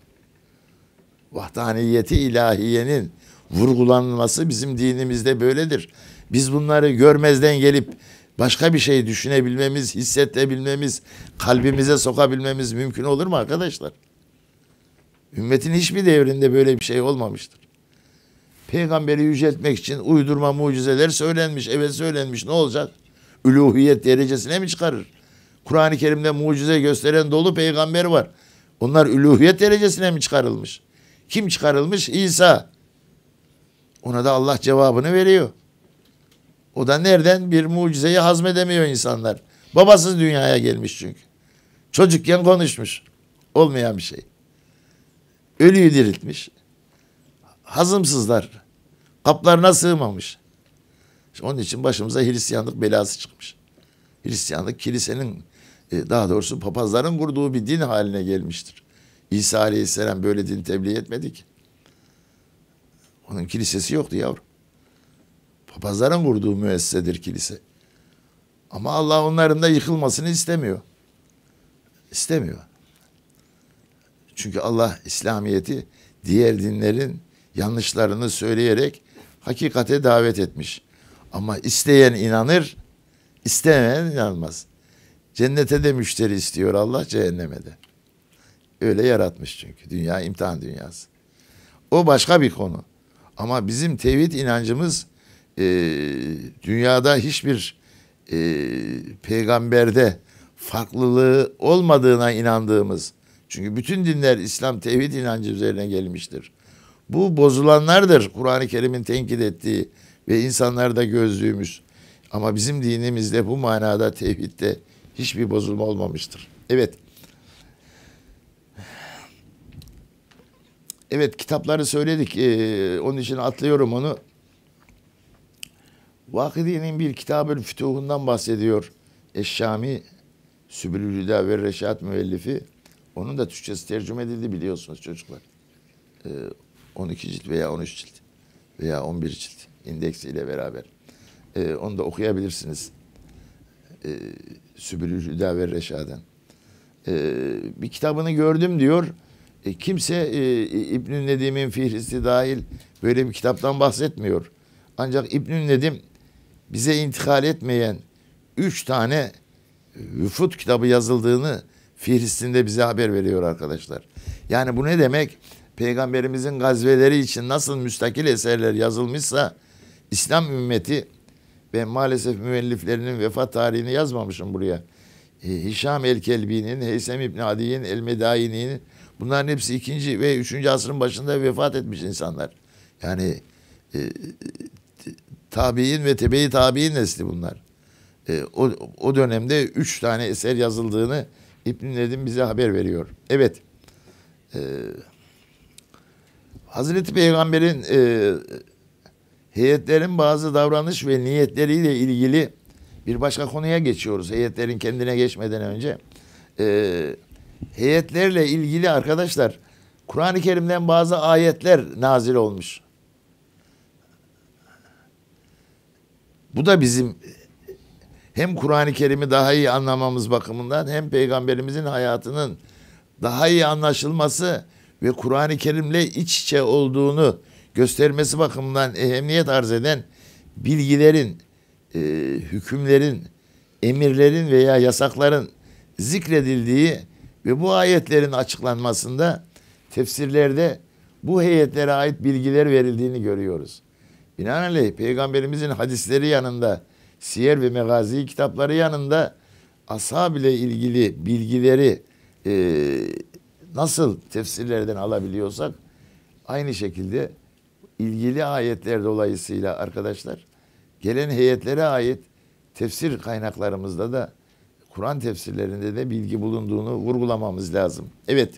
S1: vahdaniyeti ilahiyenin vurgulanması bizim dinimizde böyledir. Biz bunları görmezden gelip başka bir şey düşünebilmemiz, hissetebilmemiz, kalbimize sokabilmemiz mümkün olur mu arkadaşlar? Ümmetin hiçbir devrinde böyle bir şey olmamıştır. Peygamberi yüceltmek için uydurma mucizeler söylenmiş, evet söylenmiş ne olacak? Üluhiyet derecesine mi çıkarır? Kur'an-ı Kerim'de mucize gösteren dolu peygamber var. Onlar üluhiyet derecesine mi çıkarılmış? Kim çıkarılmış? İsa. Ona da Allah cevabını veriyor. O da nereden? Bir mucizeyi hazmedemiyor insanlar. Babasız dünyaya gelmiş çünkü. Çocukken konuşmuş. Olmayan bir şey. Ölüyü diriltmiş. Hazımsızlar. Kaplarına sığmamış. Onun için başımıza Hristiyanlık belası çıkmış. Hristiyanlık kilisenin e, daha doğrusu papazların kurduğu bir din haline gelmiştir. İsa Aleyhisselam böyle din tebliğ etmedi ki. Onun kilisesi yoktu yavrum. Papazların kurduğu müessesedir kilise. Ama Allah onların da yıkılmasını istemiyor. İstemiyor. Çünkü Allah İslamiyet'i diğer dinlerin yanlışlarını söyleyerek hakikate davet etmiş. Ama isteyen inanır, istemeyen inanmaz. Cennete de müşteri istiyor Allah, cehenneme de. Öyle yaratmış çünkü. Dünya imtihan dünyası. O başka bir konu. Ama bizim tevhid inancımız e, dünyada hiçbir e, peygamberde farklılığı olmadığına inandığımız. Çünkü bütün dinler İslam tevhid inancı üzerine gelmiştir. Bu bozulanlardır Kur'an-ı Kerim'in tenkit ettiği ve insanlar da gözdüğümüz. Ama bizim dinimizde bu manada tevhidde hiçbir bozulma olmamıştır. Evet. Evet kitapları söyledik. Ee, onun için atlıyorum onu. Vakidi'nin bir kitabı fütuhundan bahsediyor. Eşşami Sübülül Hüda ve Reşat müellifi. Onun da Türkçesi tercüme edildi biliyorsunuz çocuklar. Ee, 12 cilt veya 13 cilt veya 11 cilt indeksiyle beraber. Ee, onu da okuyabilirsiniz. Ee, Sübülül Hüda ve Reşat'ın. Ee, bir kitabını gördüm diyor. E, kimse e, e İbn-i Nedim'in Fihristi dahil böyle bir kitaptan bahsetmiyor. Ancak İbn-i Nedim bize intikal etmeyen üç tane e, Vüfut kitabı yazıldığını Fihristinde bize haber veriyor arkadaşlar. Yani bu ne demek? Peygamberimizin gazveleri için nasıl müstakil eserler yazılmışsa İslam ümmeti ve maalesef müelliflerinin vefat tarihini yazmamışım buraya. Hişam el-Kelbi'nin, Heysem İbn Adi'nin, El-Medayini'nin Bunların hepsi ikinci ve üçüncü asrın başında vefat etmiş insanlar. Yani e, e, tabi'in ve tebe-i tabi'in nesli bunlar. E, o, o dönemde üç tane eser yazıldığını İbn Nedim bize haber veriyor. Evet. E, Hazreti Peygamber'in e, heyetlerin bazı davranış ve niyetleriyle ilgili bir başka konuya geçiyoruz. Heyetlerin kendine geçmeden önce. Eee heyetlerle ilgili arkadaşlar Kur'an-ı Kerim'den bazı ayetler nazil olmuş. Bu da bizim hem Kur'an-ı Kerim'i daha iyi anlamamız bakımından hem peygamberimizin hayatının daha iyi anlaşılması ve Kur'an-ı Kerim'le iç içe olduğunu göstermesi bakımından ehemmiyet arz eden bilgilerin, e, hükümlerin, emirlerin veya yasakların zikredildiği ve bu ayetlerin açıklanmasında tefsirlerde bu heyetlere ait bilgiler verildiğini görüyoruz. Binaenaleyh peygamberimizin hadisleri yanında, siyer ve megazi kitapları yanında ashab ile ilgili bilgileri e, nasıl tefsirlerden alabiliyorsak aynı şekilde ilgili ayetler dolayısıyla arkadaşlar gelen heyetlere ait tefsir kaynaklarımızda da Kur'an tefsirlerinde de bilgi bulunduğunu vurgulamamız lazım. Evet,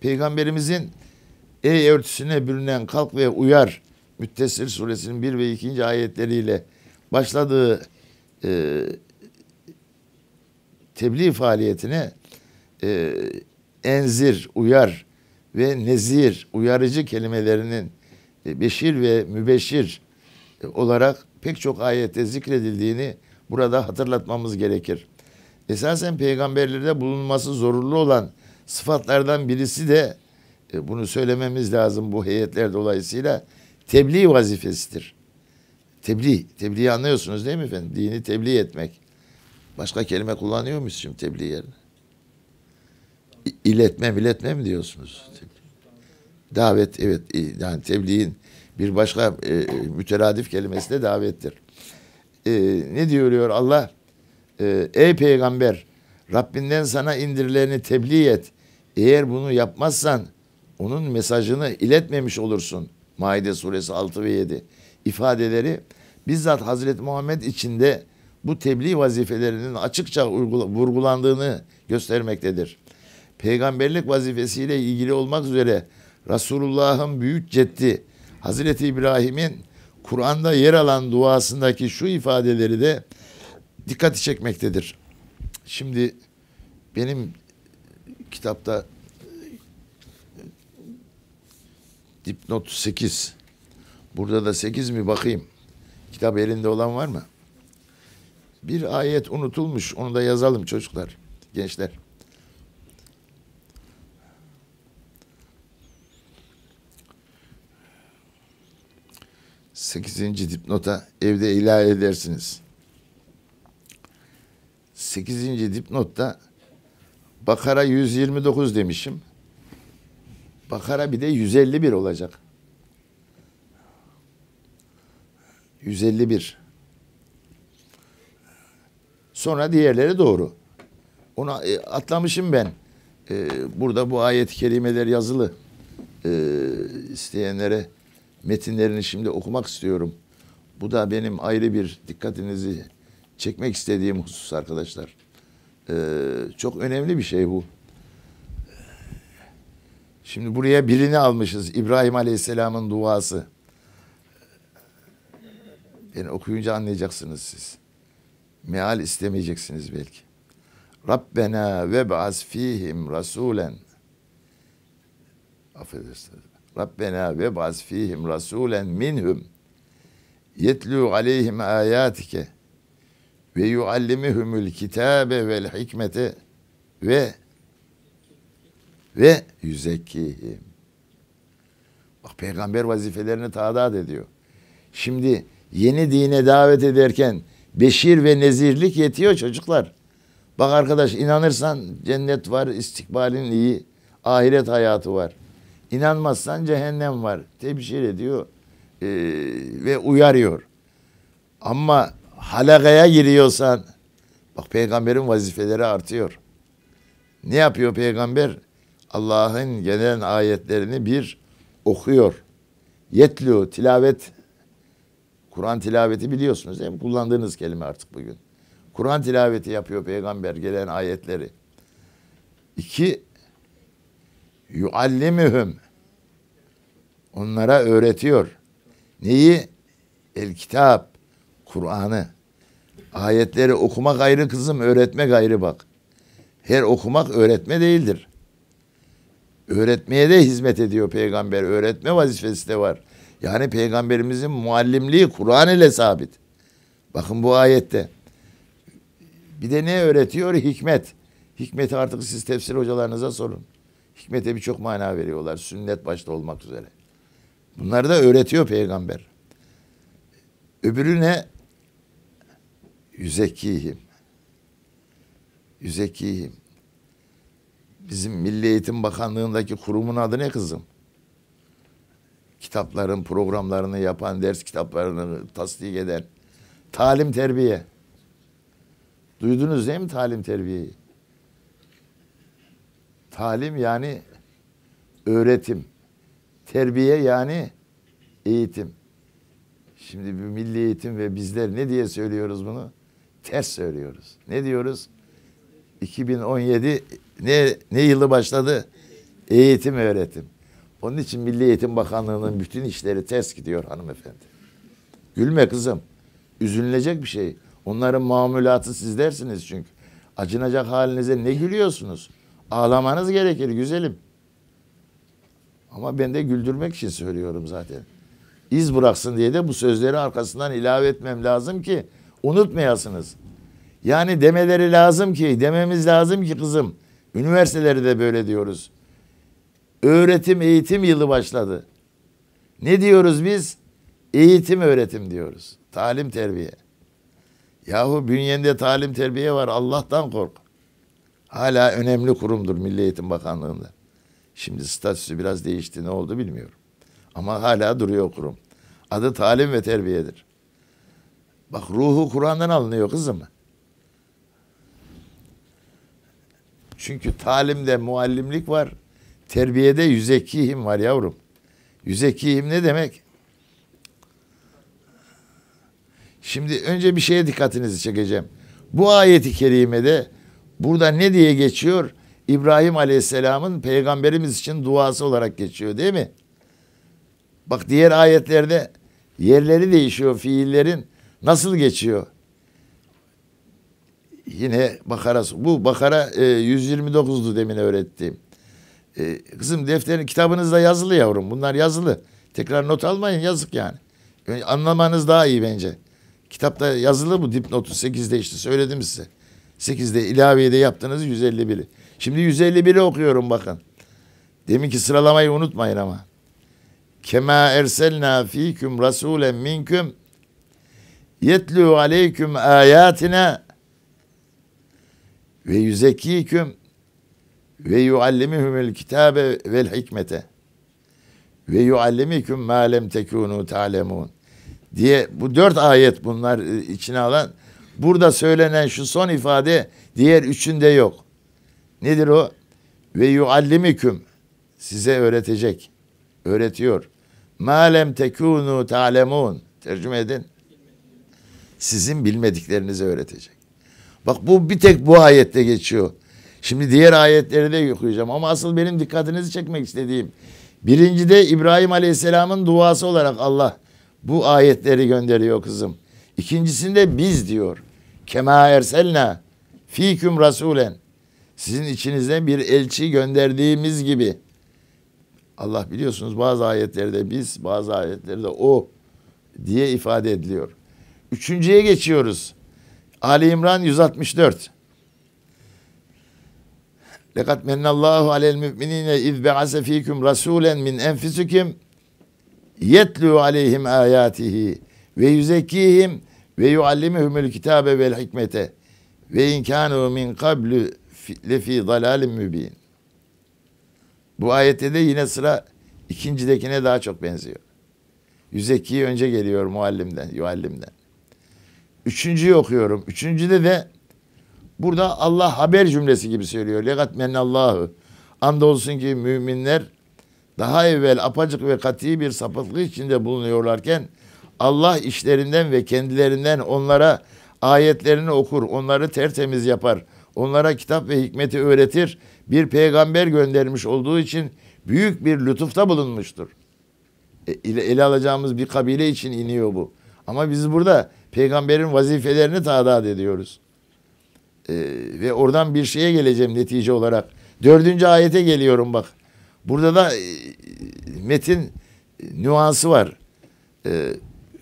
S1: Peygamberimizin ey örtüsüne bürünen kalk ve uyar Müttesir suresinin 1 ve 2. ayetleriyle başladığı e, tebliğ faaliyetine e, enzir, uyar ve nezir, uyarıcı kelimelerinin e, beşir ve mübeşir e, olarak pek çok ayette zikredildiğini burada hatırlatmamız gerekir esasen peygamberlerde bulunması zorunlu olan sıfatlardan birisi de e, bunu söylememiz lazım bu heyetler dolayısıyla tebliğ vazifesidir. Tebliğ, tebliği anlıyorsunuz değil mi efendim? Dini tebliğ etmek. Başka kelime kullanıyor muyuz şimdi tebliğ yerine? İletme, iletme mi diyorsunuz? Davet, evet. E, yani tebliğin bir başka e, e, müteradif kelimesi de davettir. E, ne diyor Allah? Ee, ey peygamber Rabbinden sana indirileni tebliğ et. Eğer bunu yapmazsan onun mesajını iletmemiş olursun. Maide suresi 6 ve 7 ifadeleri bizzat Hazreti Muhammed içinde bu tebliğ vazifelerinin açıkça vurgulandığını göstermektedir. Peygamberlik vazifesiyle ilgili olmak üzere Resulullah'ın büyük ceddi Hazreti İbrahim'in Kur'an'da yer alan duasındaki şu ifadeleri de dikkati çekmektedir. Şimdi benim kitapta e, dipnot 8 burada da 8 mi bakayım kitap elinde olan var mı? Bir ayet unutulmuş onu da yazalım çocuklar gençler. Sekizinci dipnota evde ilah edersiniz. 8. dipnotta Bakara 129 demişim. Bakara bir de 151 olacak. 151. Sonra diğerleri doğru. Ona e, atlamışım ben. E, burada bu ayet-i kerimeler yazılı. E, isteyenlere metinlerini şimdi okumak istiyorum. Bu da benim ayrı bir dikkatinizi çekmek istediğim husus arkadaşlar. Ee, çok önemli bir şey bu. Şimdi buraya birini almışız. İbrahim Aleyhisselam'ın duası. Beni okuyunca anlayacaksınız siz. Meal istemeyeceksiniz belki. Rabbena veb'az fihim rasulen. Affedersiniz. Rabbena veb'az fihim rasulen minhum. Yetlu aleyhim ayatike ve yuallimihumul kitabe vel hikmete ve ve yüzekkihim. Bak peygamber vazifelerini taadat ediyor. Şimdi yeni dine davet ederken beşir ve nezirlik yetiyor çocuklar. Bak arkadaş inanırsan cennet var, istikbalin iyi, ahiret hayatı var. İnanmazsan cehennem var. Tebşir ediyor e, ve uyarıyor. Ama halakaya giriyorsan bak peygamberin vazifeleri artıyor. Ne yapıyor peygamber? Allah'ın gelen ayetlerini bir okuyor. Yetlu, tilavet. Kur'an tilaveti biliyorsunuz değil mi? Kullandığınız kelime artık bugün. Kur'an tilaveti yapıyor peygamber gelen ayetleri. İki, yuallimühüm. Onlara öğretiyor. Neyi? El kitap, Kur'an'ı. Ayetleri okumak ayrı kızım, öğretmek ayrı bak. Her okumak öğretme değildir. Öğretmeye de hizmet ediyor peygamber. Öğretme vazifesi de var. Yani peygamberimizin muallimliği Kur'an ile sabit. Bakın bu ayette. Bir de ne öğretiyor? Hikmet. Hikmeti artık siz tefsir hocalarınıza sorun. Hikmete birçok mana veriyorlar. Sünnet başta olmak üzere. Bunları da öğretiyor peygamber. Öbürü ne? Yüzekiyim. Yüzekiyim. Bizim Milli Eğitim Bakanlığı'ndaki kurumun adı ne kızım? Kitapların programlarını yapan, ders kitaplarını tasdik eden. Talim terbiye. Duydunuz değil mi talim terbiyeyi? Talim yani öğretim. Terbiye yani eğitim. Şimdi bir milli eğitim ve bizler ne diye söylüyoruz bunu? ters söylüyoruz. Ne diyoruz? 2017 ne, ne yılı başladı? Eğitim öğretim. Onun için Milli Eğitim Bakanlığı'nın bütün işleri ters gidiyor hanımefendi. Gülme kızım. Üzülünecek bir şey. Onların mamulatı sizlersiniz çünkü. Acınacak halinize ne gülüyorsunuz? Ağlamanız gerekir güzelim. Ama ben de güldürmek için söylüyorum zaten. İz bıraksın diye de bu sözleri arkasından ilave etmem lazım ki Unutmayasınız. Yani demeleri lazım ki, dememiz lazım ki kızım. Üniversiteleri de böyle diyoruz. Öğretim eğitim yılı başladı. Ne diyoruz biz? Eğitim öğretim diyoruz. Talim terbiye. Yahu bünyende talim terbiye var. Allah'tan kork. Hala önemli kurumdur Milli Eğitim Bakanlığı'nda. Şimdi statüsü biraz değişti ne oldu bilmiyorum. Ama hala duruyor kurum. Adı talim ve terbiyedir. Bak ruhu Kur'an'dan alınıyor kızım. Çünkü talimde muallimlik var. Terbiyede yüzekihim var yavrum. Yüzekihim ne demek? Şimdi önce bir şeye dikkatinizi çekeceğim. Bu ayeti kerimede burada ne diye geçiyor? İbrahim Aleyhisselam'ın peygamberimiz için duası olarak geçiyor değil mi? Bak diğer ayetlerde yerleri değişiyor fiillerin. Nasıl geçiyor? Yine Bakara bu Bakara e, 129'du demin öğrettiğim. E, kızım defterin kitabınızda yazılı yavrum. Bunlar yazılı. Tekrar not almayın yazık yani. yani anlamanız daha iyi bence. Kitapta yazılı bu dipnotu 8'de işte söyledim size. 8'de de yaptınız 151'i. Şimdi 151'i okuyorum bakın. Deminki sıralamayı unutmayın ama. Kema erselna fiküm rasulen minküm yetlu aleyküm ayatine ve yüzekiküm ve yuallimihumul kitabe vel hikmete ve yuallimiküm ma lem tekunu talemun diye bu dört ayet bunlar e, içine alan burada söylenen şu son ifade diğer üçünde yok. Nedir o? Ve yuallimiküm size öğretecek. Öğretiyor. Ma lem tekunu talemun tercüme edin sizin bilmediklerinizi öğretecek. Bak bu bir tek bu ayette geçiyor. Şimdi diğer ayetleri de okuyacağım ama asıl benim dikkatinizi çekmek istediğim birincide İbrahim Aleyhisselam'ın duası olarak Allah bu ayetleri gönderiyor kızım. İkincisinde biz diyor. Kema erselna fiküm rasulen. Sizin içinizden bir elçi gönderdiğimiz gibi. Allah biliyorsunuz bazı ayetlerde biz, bazı ayetlerde o diye ifade ediliyor. Üçüncüye geçiyoruz. Ali İmran 164. Lekat mennallahu alel müminine iz be'ase fikum rasulen min enfusikum yetlu aleyhim ayatihi ve yüzekkihim ve yuallimuhumul kitabe vel hikmete ve inkanu min kablu lefi dalalim mübin. Bu ayette de yine sıra ikincidekine daha çok benziyor. Yüzeki önce geliyor muallimden, yuallimden. Üçüncüyü okuyorum. Üçüncüde de burada Allah haber cümlesi gibi söylüyor. Lekat mennallahu. Andolsun ki müminler daha evvel apacık ve kat'i bir sapıklık içinde bulunuyorlarken Allah işlerinden ve kendilerinden onlara ayetlerini okur, onları tertemiz yapar. Onlara kitap ve hikmeti öğretir. Bir peygamber göndermiş olduğu için büyük bir lütufta bulunmuştur. E, ele alacağımız bir kabile için iniyor bu. Ama biz burada peygamberin vazifelerini tadat ediyoruz. Ee, ve oradan bir şeye geleceğim netice olarak. Dördüncü ayete geliyorum bak. Burada da e, metin e, nüansı var. E, ee,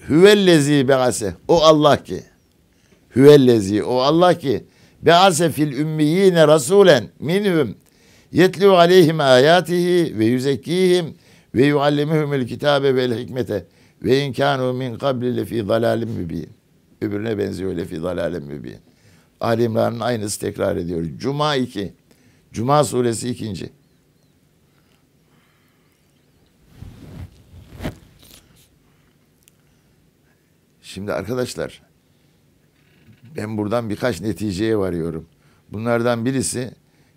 S1: Hüvellezi bease. O Allah ki. Hüvellezi. O Allah ki. Bease fil ümmiyine rasulen minhum. Yetlu aleyhim ayatihi ve yüzekkihim ve yuallimuhumul kitabe vel hikmete. Ve inkânu min kabli lefî dalâlim mübîn. Öbürüne benziyor lefî dalâlim mübîn. Ali İmran'ın aynısı tekrar ediyor. Cuma 2. Cuma suresi 2. Şimdi arkadaşlar ben buradan birkaç neticeye varıyorum. Bunlardan birisi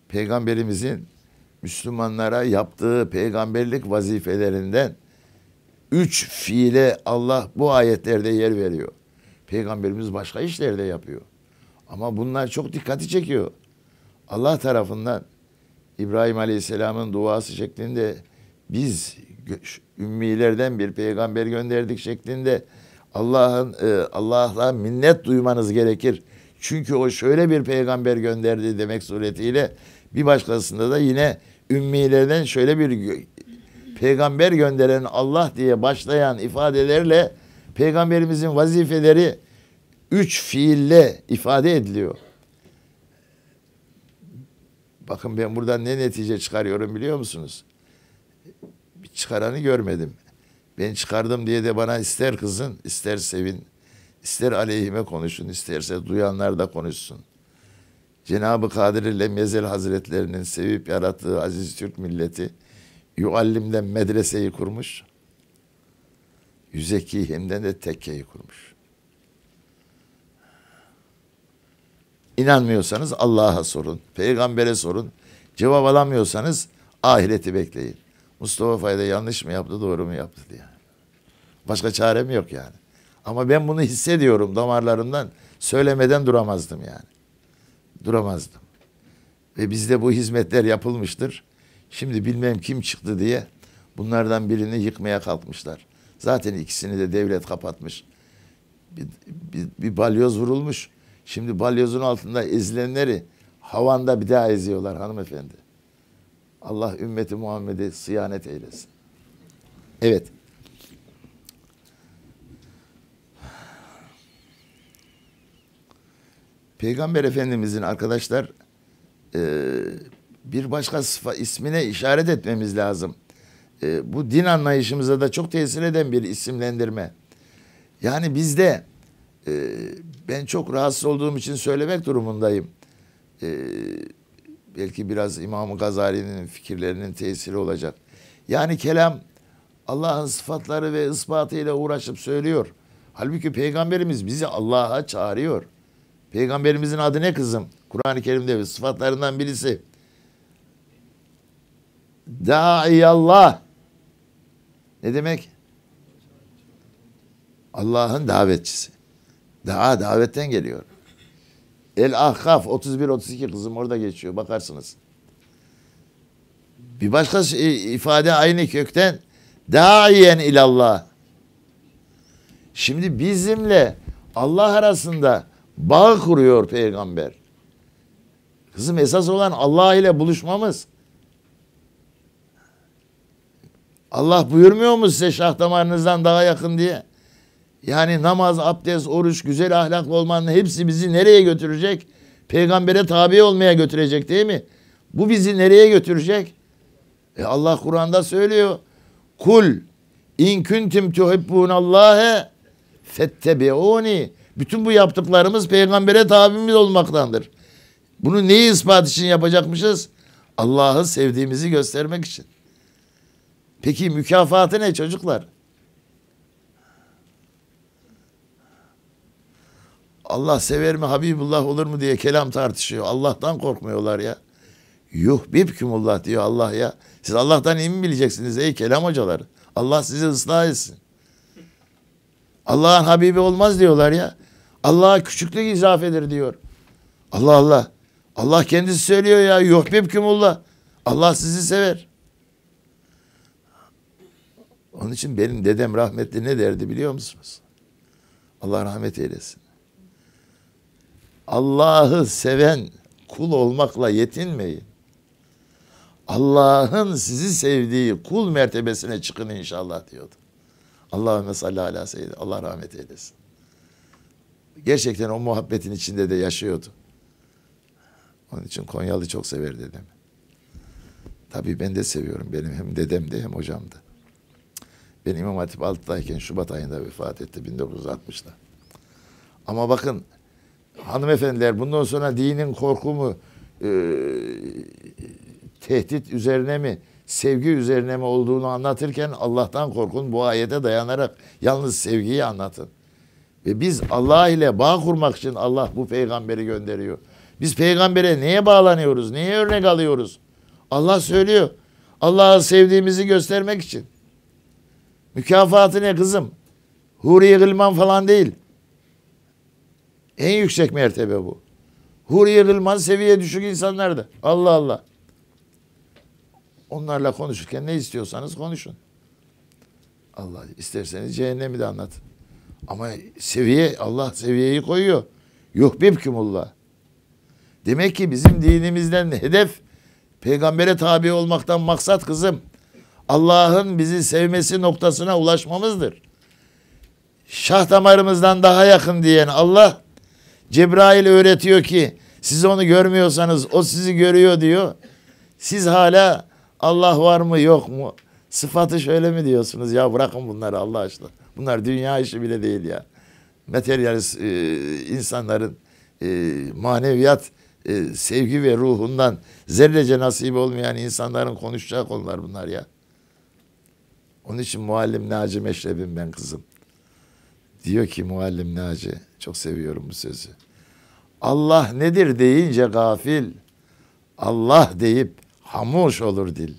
S1: peygamberimizin Müslümanlara yaptığı peygamberlik vazifelerinden üç fiile Allah bu ayetlerde yer veriyor. Peygamberimiz başka işlerde yapıyor. Ama bunlar çok dikkati çekiyor. Allah tarafından İbrahim Aleyhisselam'ın duası şeklinde biz ümmilerden bir peygamber gönderdik şeklinde Allah'ın e, Allah'la minnet duymanız gerekir. Çünkü o şöyle bir peygamber gönderdi demek suretiyle bir başkasında da yine ümmilerden şöyle bir peygamber gönderen Allah diye başlayan ifadelerle peygamberimizin vazifeleri üç fiille ifade ediliyor. Bakın ben buradan ne netice çıkarıyorum biliyor musunuz? Bir çıkaranı görmedim. Ben çıkardım diye de bana ister kızın, ister sevin, ister aleyhime konuşun, isterse duyanlar da konuşsun. Cenab-ı Kadir ile Mezel Hazretlerinin sevip yarattığı aziz Türk milleti Yuallim'den medreseyi kurmuş. Yüzekihim'den de tekkeyi kurmuş. İnanmıyorsanız Allah'a sorun, peygambere sorun. Cevap alamıyorsanız ahireti bekleyin. Mustafa Fayda yanlış mı yaptı, doğru mu yaptı diye. Başka çarem yok yani. Ama ben bunu hissediyorum damarlarımdan. Söylemeden duramazdım yani. Duramazdım. Ve bizde bu hizmetler yapılmıştır. Şimdi bilmem kim çıktı diye bunlardan birini yıkmaya kalkmışlar. Zaten ikisini de devlet kapatmış. Bir, bir, bir balyoz vurulmuş. Şimdi balyozun altında ezilenleri havanda bir daha eziyorlar hanımefendi. Allah ümmeti Muhammed'e sıyanet eylesin. Evet. Peygamber Efendimizin arkadaşlar e, bir başka sıfa, ismine işaret etmemiz lazım. E, bu din anlayışımıza da çok tesir eden bir isimlendirme. Yani bizde e, ben çok rahatsız olduğum için söylemek durumundayım. E, belki biraz İmam Gazali'nin fikirlerinin tesiri olacak. Yani kelam Allah'ın sıfatları ve ispatıyla uğraşıp söylüyor. Halbuki peygamberimiz bizi Allah'a çağırıyor. Peygamberimizin adı ne kızım? Kur'an-ı Kerim'de bir sıfatlarından birisi. Daiyallah. Ne demek? Allah'ın davetçisi. Daa davetten geliyor. El Ahkaf 31-32 kızım orada geçiyor bakarsınız. Bir başka şey, ifade aynı kökten daiyen ilallah. Şimdi bizimle Allah arasında bağ kuruyor peygamber. Kızım esas olan Allah ile buluşmamız. Allah buyurmuyor mu size şah damarınızdan daha yakın diye? Yani namaz, abdest, oruç, güzel ahlaklı olmanın hepsi bizi nereye götürecek? Peygambere tabi olmaya götürecek değil mi? Bu bizi nereye götürecek? E Allah Kur'an'da söylüyor. Kul in kuntum tuhibbunallahe fettebiuni. Bütün bu yaptıklarımız peygambere tabimiz olmaktandır. Bunu neyi ispat için yapacakmışız? Allah'ı sevdiğimizi göstermek için. Peki mükafatı ne çocuklar? Allah sever mi Habibullah olur mu diye kelam tartışıyor. Allah'tan korkmuyorlar ya. Yuh bibkümullah diyor Allah ya. Siz Allah'tan iyi mi bileceksiniz ey kelam hocaları? Allah sizi ıslah etsin. Allah'ın Habibi olmaz diyorlar ya. Allah'a küçüklük izafedir diyor. Allah Allah. Allah kendisi söylüyor ya. Yuh bibkümullah. Allah sizi sever. Onun için benim dedem rahmetli ne derdi biliyor musunuz? Allah rahmet eylesin. Allah'ı seven kul olmakla yetinmeyin. Allah'ın sizi sevdiği kul mertebesine çıkın inşallah diyordu. Allahümme salli ala seyyid. Allah rahmet eylesin. Gerçekten o muhabbetin içinde de yaşıyordu. Onun için Konyalı çok sever dedem. Tabii ben de seviyorum. Benim hem dedem de hem hocam da. Ben İmam Hatip 6'dayken Şubat ayında vefat etti 1960'da. Ama bakın hanımefendiler bundan sonra dinin korku mu e, tehdit üzerine mi sevgi üzerine mi olduğunu anlatırken Allah'tan korkun bu ayete dayanarak yalnız sevgiyi anlatın. Ve biz Allah ile bağ kurmak için Allah bu peygamberi gönderiyor. Biz peygambere neye bağlanıyoruz? Neye örnek alıyoruz? Allah söylüyor. Allah'ı sevdiğimizi göstermek için. Mükafatı ne kızım? Huri Gılman falan değil. En yüksek mertebe bu. Huri Gılman seviye düşük insanlar da. Allah Allah. Onlarla konuşurken ne istiyorsanız konuşun. Allah isterseniz cehennemi de anlat. Ama seviye Allah seviyeyi koyuyor. Yok Yuhbibkumullah. Demek ki bizim dinimizden hedef peygambere tabi olmaktan maksat kızım. Allah'ın bizi sevmesi noktasına ulaşmamızdır. Şah damarımızdan daha yakın diyen Allah Cebrail öğretiyor ki siz onu görmüyorsanız o sizi görüyor diyor. Siz hala Allah var mı yok mu? Sıfatı şöyle mi diyorsunuz? Ya bırakın bunları Allah aşkına. Bunlar dünya işi bile değil ya. Materyalist e, insanların e, maneviyat e, sevgi ve ruhundan zerrece nasip olmayan insanların konuşacağı konular bunlar ya. Onun için Muallim Naci Meşrebim ben kızım. Diyor ki Muallim Naci, çok seviyorum bu sözü. Allah nedir deyince gafil, Allah deyip hamuş olur dil.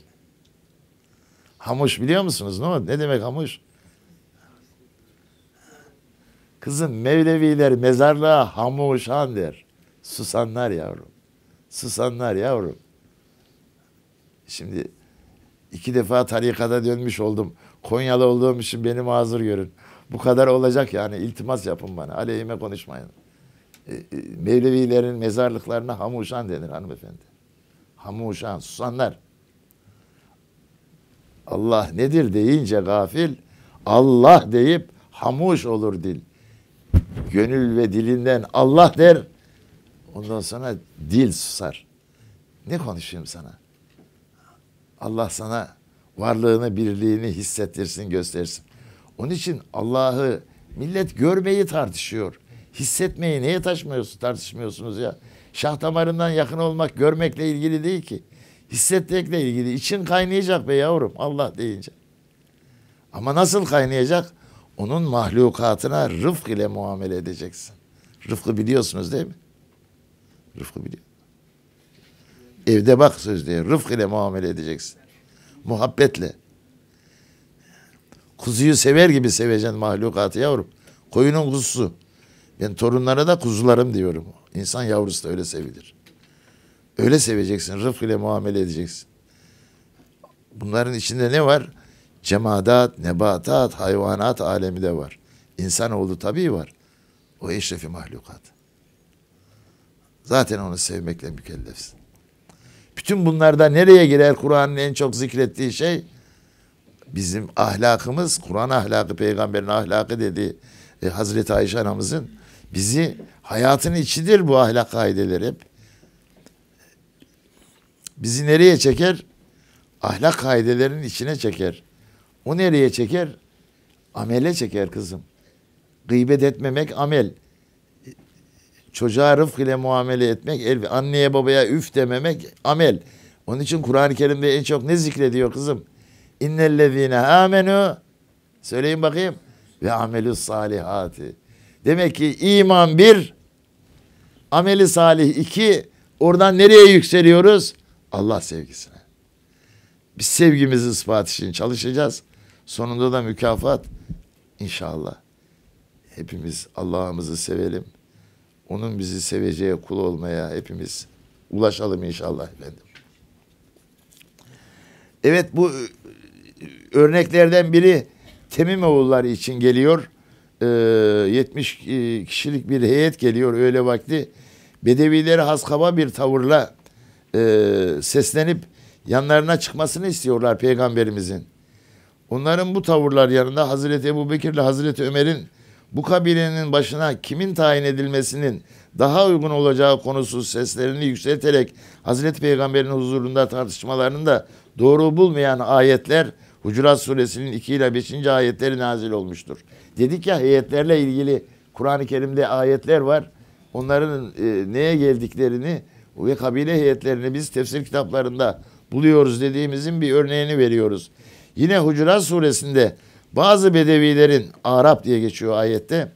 S1: Hamuş biliyor musunuz? Ne, ne demek hamuş? Kızım Mevleviler mezarlığa hamuşan der. Susanlar yavrum. Susanlar yavrum. Şimdi İki defa tarikata dönmüş oldum. Konyalı olduğum için beni mazur görün. Bu kadar olacak yani İltimas yapın bana. Aleyhime konuşmayın. E, e, Mevlevilerin mezarlıklarına hamuşan denir hanımefendi. Hamuşan, susanlar. Allah nedir deyince gafil, Allah deyip hamuş olur dil. Gönül ve dilinden Allah der. Ondan sonra dil susar. Ne konuşayım sana? Allah sana varlığını, birliğini hissettirsin, göstersin. Onun için Allah'ı millet görmeyi tartışıyor. Hissetmeyi neye taşmıyorsunuz, tartışmıyorsunuz ya? Şah damarından yakın olmak görmekle ilgili değil ki. Hissetmekle ilgili. İçin kaynayacak be yavrum Allah deyince. Ama nasıl kaynayacak? Onun mahlukatına rıfk ile muamele edeceksin. Rıfkı biliyorsunuz değil mi? Rıfkı biliyor. Evde bak secdeye rıfk ile muamele edeceksin. Muhabbetle. Kuzuyu sever gibi seveceksin mahlukatı yavrum. Koyunun kuzusu. Ben torunlara da kuzularım diyorum. İnsan yavrusu da öyle sevilir. Öyle seveceksin. Rıfk ile muamele edeceksin. Bunların içinde ne var? Cemadat, nebatat, hayvanat alemi de var. İnsanoğlu tabii var. O eşrefi mahlukat. Zaten onu sevmekle mükellefsin. Bütün bunlarda nereye girer Kur'an'ın en çok zikrettiği şey? Bizim ahlakımız, Kur'an ahlakı, peygamberin ahlakı dedi e, Hazreti Ayşe anamızın. Bizi hayatın içidir bu ahlak kaideleri hep. Bizi nereye çeker? Ahlak kaidelerinin içine çeker. O nereye çeker? Amele çeker kızım. Gıybet etmemek amel çocuğa rıfk ile muamele etmek, el, anneye babaya üf dememek amel. Onun için Kur'an-ı Kerim'de en çok ne zikrediyor kızım? İnnellezine amenu söyleyin bakayım ve amelü salihati. Demek ki iman bir, ameli salih iki. Oradan nereye yükseliyoruz? Allah sevgisine. Biz sevgimizi ispat için çalışacağız. Sonunda da mükafat inşallah. Hepimiz Allah'ımızı sevelim. Onun bizi seveceği kul olmaya hepimiz ulaşalım inşallah efendim. Evet bu e, örneklerden biri Temimoğulları için geliyor. E, 70 e, kişilik bir heyet geliyor öyle vakti. Bedevileri haskaba bir tavırla e, seslenip yanlarına çıkmasını istiyorlar peygamberimizin. Onların bu tavırlar yanında Hazreti Ebu Bekir ile Hazreti Ömer'in bu kabilenin başına kimin tayin edilmesinin daha uygun olacağı konusu seslerini yükselterek Hazreti Peygamber'in huzurunda tartışmalarını da doğru bulmayan ayetler Hucurat suresinin 2 ile 5. ayetleri nazil olmuştur. Dedik ya heyetlerle ilgili Kur'an-ı Kerim'de ayetler var. Onların e, neye geldiklerini ve kabile heyetlerini biz tefsir kitaplarında buluyoruz dediğimizin bir örneğini veriyoruz. Yine Hucurat suresinde bazı bedevilerin Arap diye geçiyor ayette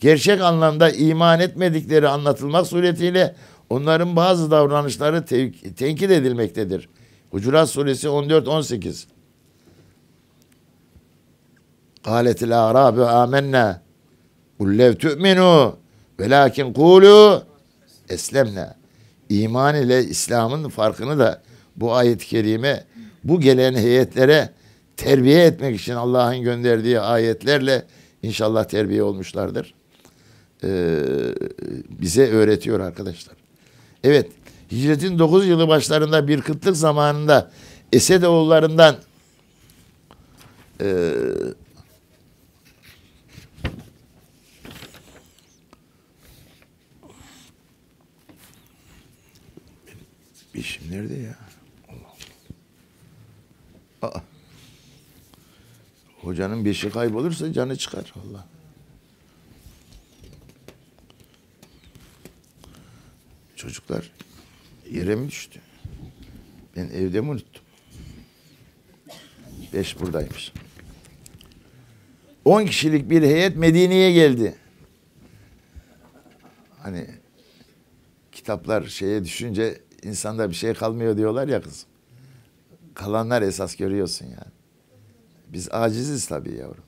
S1: gerçek anlamda iman etmedikleri anlatılmak suretiyle onların bazı davranışları tev- tenkit edilmektedir. Hucurat suresi 14-18 Kâletil a'râbü âmennâ Kullev tu'minu velakin kulu eslemna. İman ile İslam'ın farkını da bu ayet-i kerime bu gelen heyetlere terbiye etmek için Allah'ın gönderdiği ayetlerle inşallah terbiye olmuşlardır. Ee, bize öğretiyor arkadaşlar. Evet, hicretin 9 yılı başlarında bir kıtlık zamanında esed oğullarından e, işim şey nerede ya? Hocanın beşi kaybolursa canı çıkar Allah. Çocuklar yere mi düştü? Ben evde mi unuttum? Beş buradaymış. On kişilik bir heyet Medine'ye geldi. Hani kitaplar şeye düşünce insanda bir şey kalmıyor diyorlar ya kızım. Kalanlar esas görüyorsun yani. Biz aciziz tabii yavrum.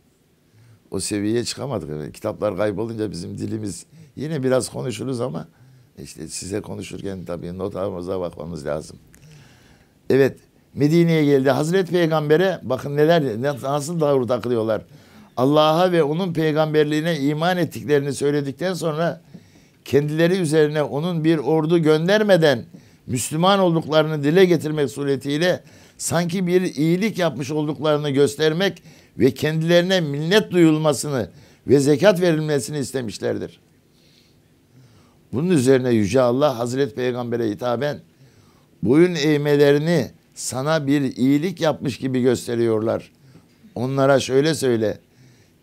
S1: O seviyeye çıkamadık. Kitaplar kaybolunca bizim dilimiz yine biraz konuşuruz ama işte size konuşurken tabii not almamıza bakmamız lazım. Evet Medine'ye geldi. Hazreti Peygamber'e bakın neler nasıl davru takılıyorlar. Allah'a ve onun peygamberliğine iman ettiklerini söyledikten sonra kendileri üzerine onun bir ordu göndermeden Müslüman olduklarını dile getirmek suretiyle sanki bir iyilik yapmış olduklarını göstermek ve kendilerine minnet duyulmasını ve zekat verilmesini istemişlerdir. Bunun üzerine Yüce Allah Hazreti Peygamber'e hitaben boyun eğmelerini sana bir iyilik yapmış gibi gösteriyorlar. Onlara şöyle söyle.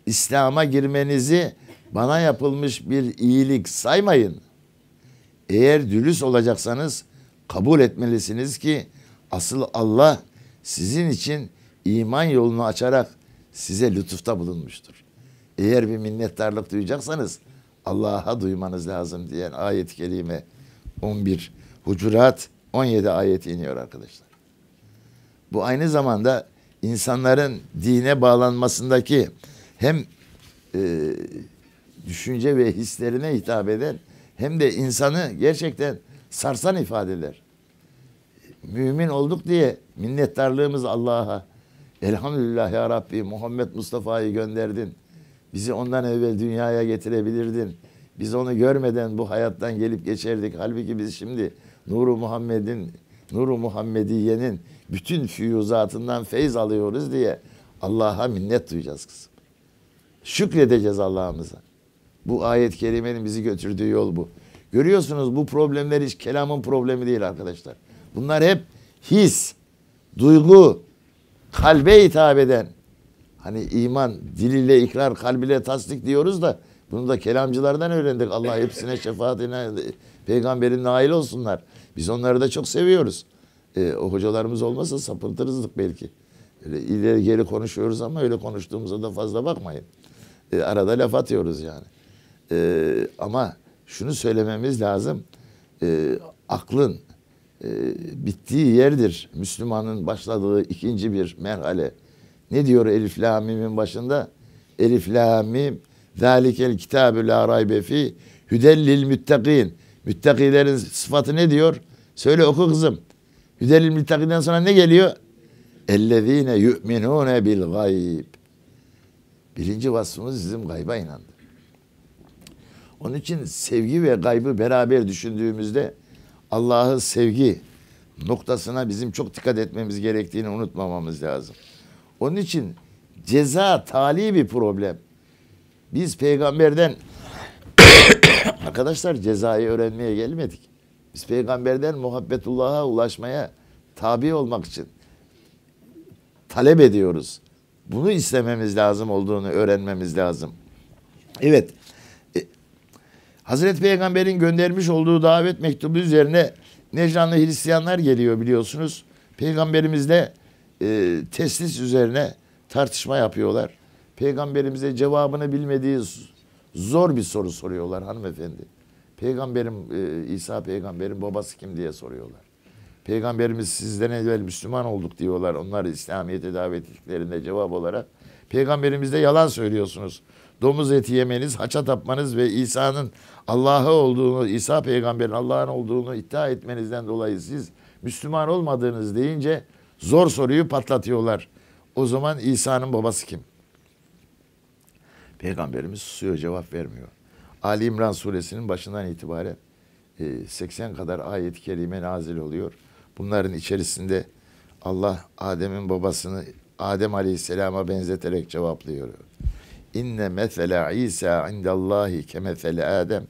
S1: İslam'a girmenizi bana yapılmış bir iyilik saymayın. Eğer dürüst olacaksanız kabul etmelisiniz ki Asıl Allah sizin için iman yolunu açarak size lütufta bulunmuştur. Eğer bir minnettarlık duyacaksanız Allah'a duymanız lazım diyen ayet-i kerime 11 Hucurat 17 ayet iniyor arkadaşlar. Bu aynı zamanda insanların dine bağlanmasındaki hem e, düşünce ve hislerine hitap eden hem de insanı gerçekten sarsan ifadeler mümin olduk diye minnettarlığımız Allah'a. Elhamdülillah ya Rabbi Muhammed Mustafa'yı gönderdin. Bizi ondan evvel dünyaya getirebilirdin. Biz onu görmeden bu hayattan gelip geçerdik. Halbuki biz şimdi Nuru Muhammed'in, Nuru Muhammediye'nin bütün füyuzatından feyz alıyoruz diye Allah'a minnet duyacağız kızım. Şükredeceğiz Allah'ımıza. Bu ayet-i kerimenin bizi götürdüğü yol bu. Görüyorsunuz bu problemler hiç kelamın problemi değil arkadaşlar. Bunlar hep his, duygu, kalbe hitap eden. Hani iman, dil ile ikrar, kalb ile tasdik diyoruz da bunu da kelamcılardan öğrendik. Allah hepsine şefaatine peygamberin nail olsunlar. Biz onları da çok seviyoruz. E, o hocalarımız olmasa sapıtırızdık belki. Öyle ileri geri konuşuyoruz ama öyle konuştuğumuza da fazla bakmayın. E, arada laf atıyoruz yani. E, ama şunu söylememiz lazım. E, aklın, e, bittiği yerdir. Müslümanın başladığı ikinci bir merhale. Ne diyor Elif Lamim'in başında? Elif Lamim Zalikel kitabü la raybe fi hüdellil müttakîn. Müttakilerin sıfatı ne diyor? Söyle oku kızım. Hüdellil müttakiden sonra ne geliyor? Ellezîne yu'minûne bil gayb. Birinci vasfımız bizim gayba inandı. Onun için sevgi ve gaybı beraber düşündüğümüzde Allah'ı sevgi noktasına bizim çok dikkat etmemiz gerektiğini unutmamamız lazım. Onun için ceza tali bir problem. Biz peygamberden arkadaşlar cezayı öğrenmeye gelmedik. Biz peygamberden muhabbetullah'a ulaşmaya tabi olmak için talep ediyoruz. Bunu istememiz lazım olduğunu öğrenmemiz lazım. Evet Hazreti Peygamber'in göndermiş olduğu davet mektubu üzerine Necranlı Hristiyanlar geliyor biliyorsunuz. Peygamberimizle e, teslis üzerine tartışma yapıyorlar. Peygamberimize cevabını bilmediği zor bir soru soruyorlar hanımefendi. Peygamberim e, İsa peygamberin babası kim diye soruyorlar. Peygamberimiz sizden evvel Müslüman olduk diyorlar. Onlar İslamiyet'e davetliklerinde cevap olarak. Peygamberimizde yalan söylüyorsunuz domuz eti yemeniz, haça tapmanız ve İsa'nın Allah'ı olduğunu, İsa peygamberin Allah'ın olduğunu iddia etmenizden dolayı siz Müslüman olmadığınız deyince zor soruyu patlatıyorlar. O zaman İsa'nın babası kim? Peygamberimiz susuyor, cevap vermiyor. Ali İmran suresinin başından itibaren 80 e, kadar ayet-i kerime nazil oluyor. Bunların içerisinde Allah Adem'in babasını Adem Aleyhisselam'a benzeterek cevaplıyor inne mesela İsa indallahi kemesele Adem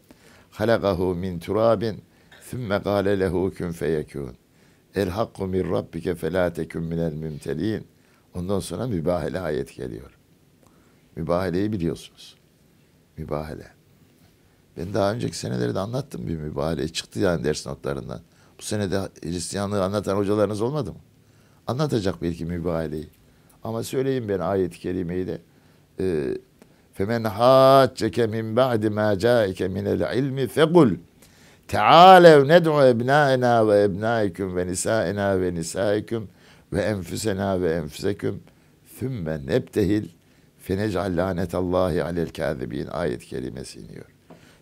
S1: halakahu min turabin thumma gâle lehu kün feyekûn. El hakku min rabbike felâ tekün minel mümtelîn. Ondan sonra mübahele ayet geliyor. Mübaheleyi biliyorsunuz. Mübahele. Ben daha önceki senelerde anlattım bir mübahale. Çıktı yani ders notlarından. Bu senede de Hristiyanlığı anlatan hocalarınız olmadı mı? Anlatacak belki mübahaleyi. Ama söyleyin ben ayet-i kerimeyi de e, Femen hacceke min ba'di ma ca'ike minel ilmi fekul. Tealev ned'u ebnaena ve ebnaikum ve nisaena ve nisaikum ve enfüsena ve enfüseküm thümme nebtehil fenecal lanetallahi alel kâzibîn ayet kelimesi iniyor.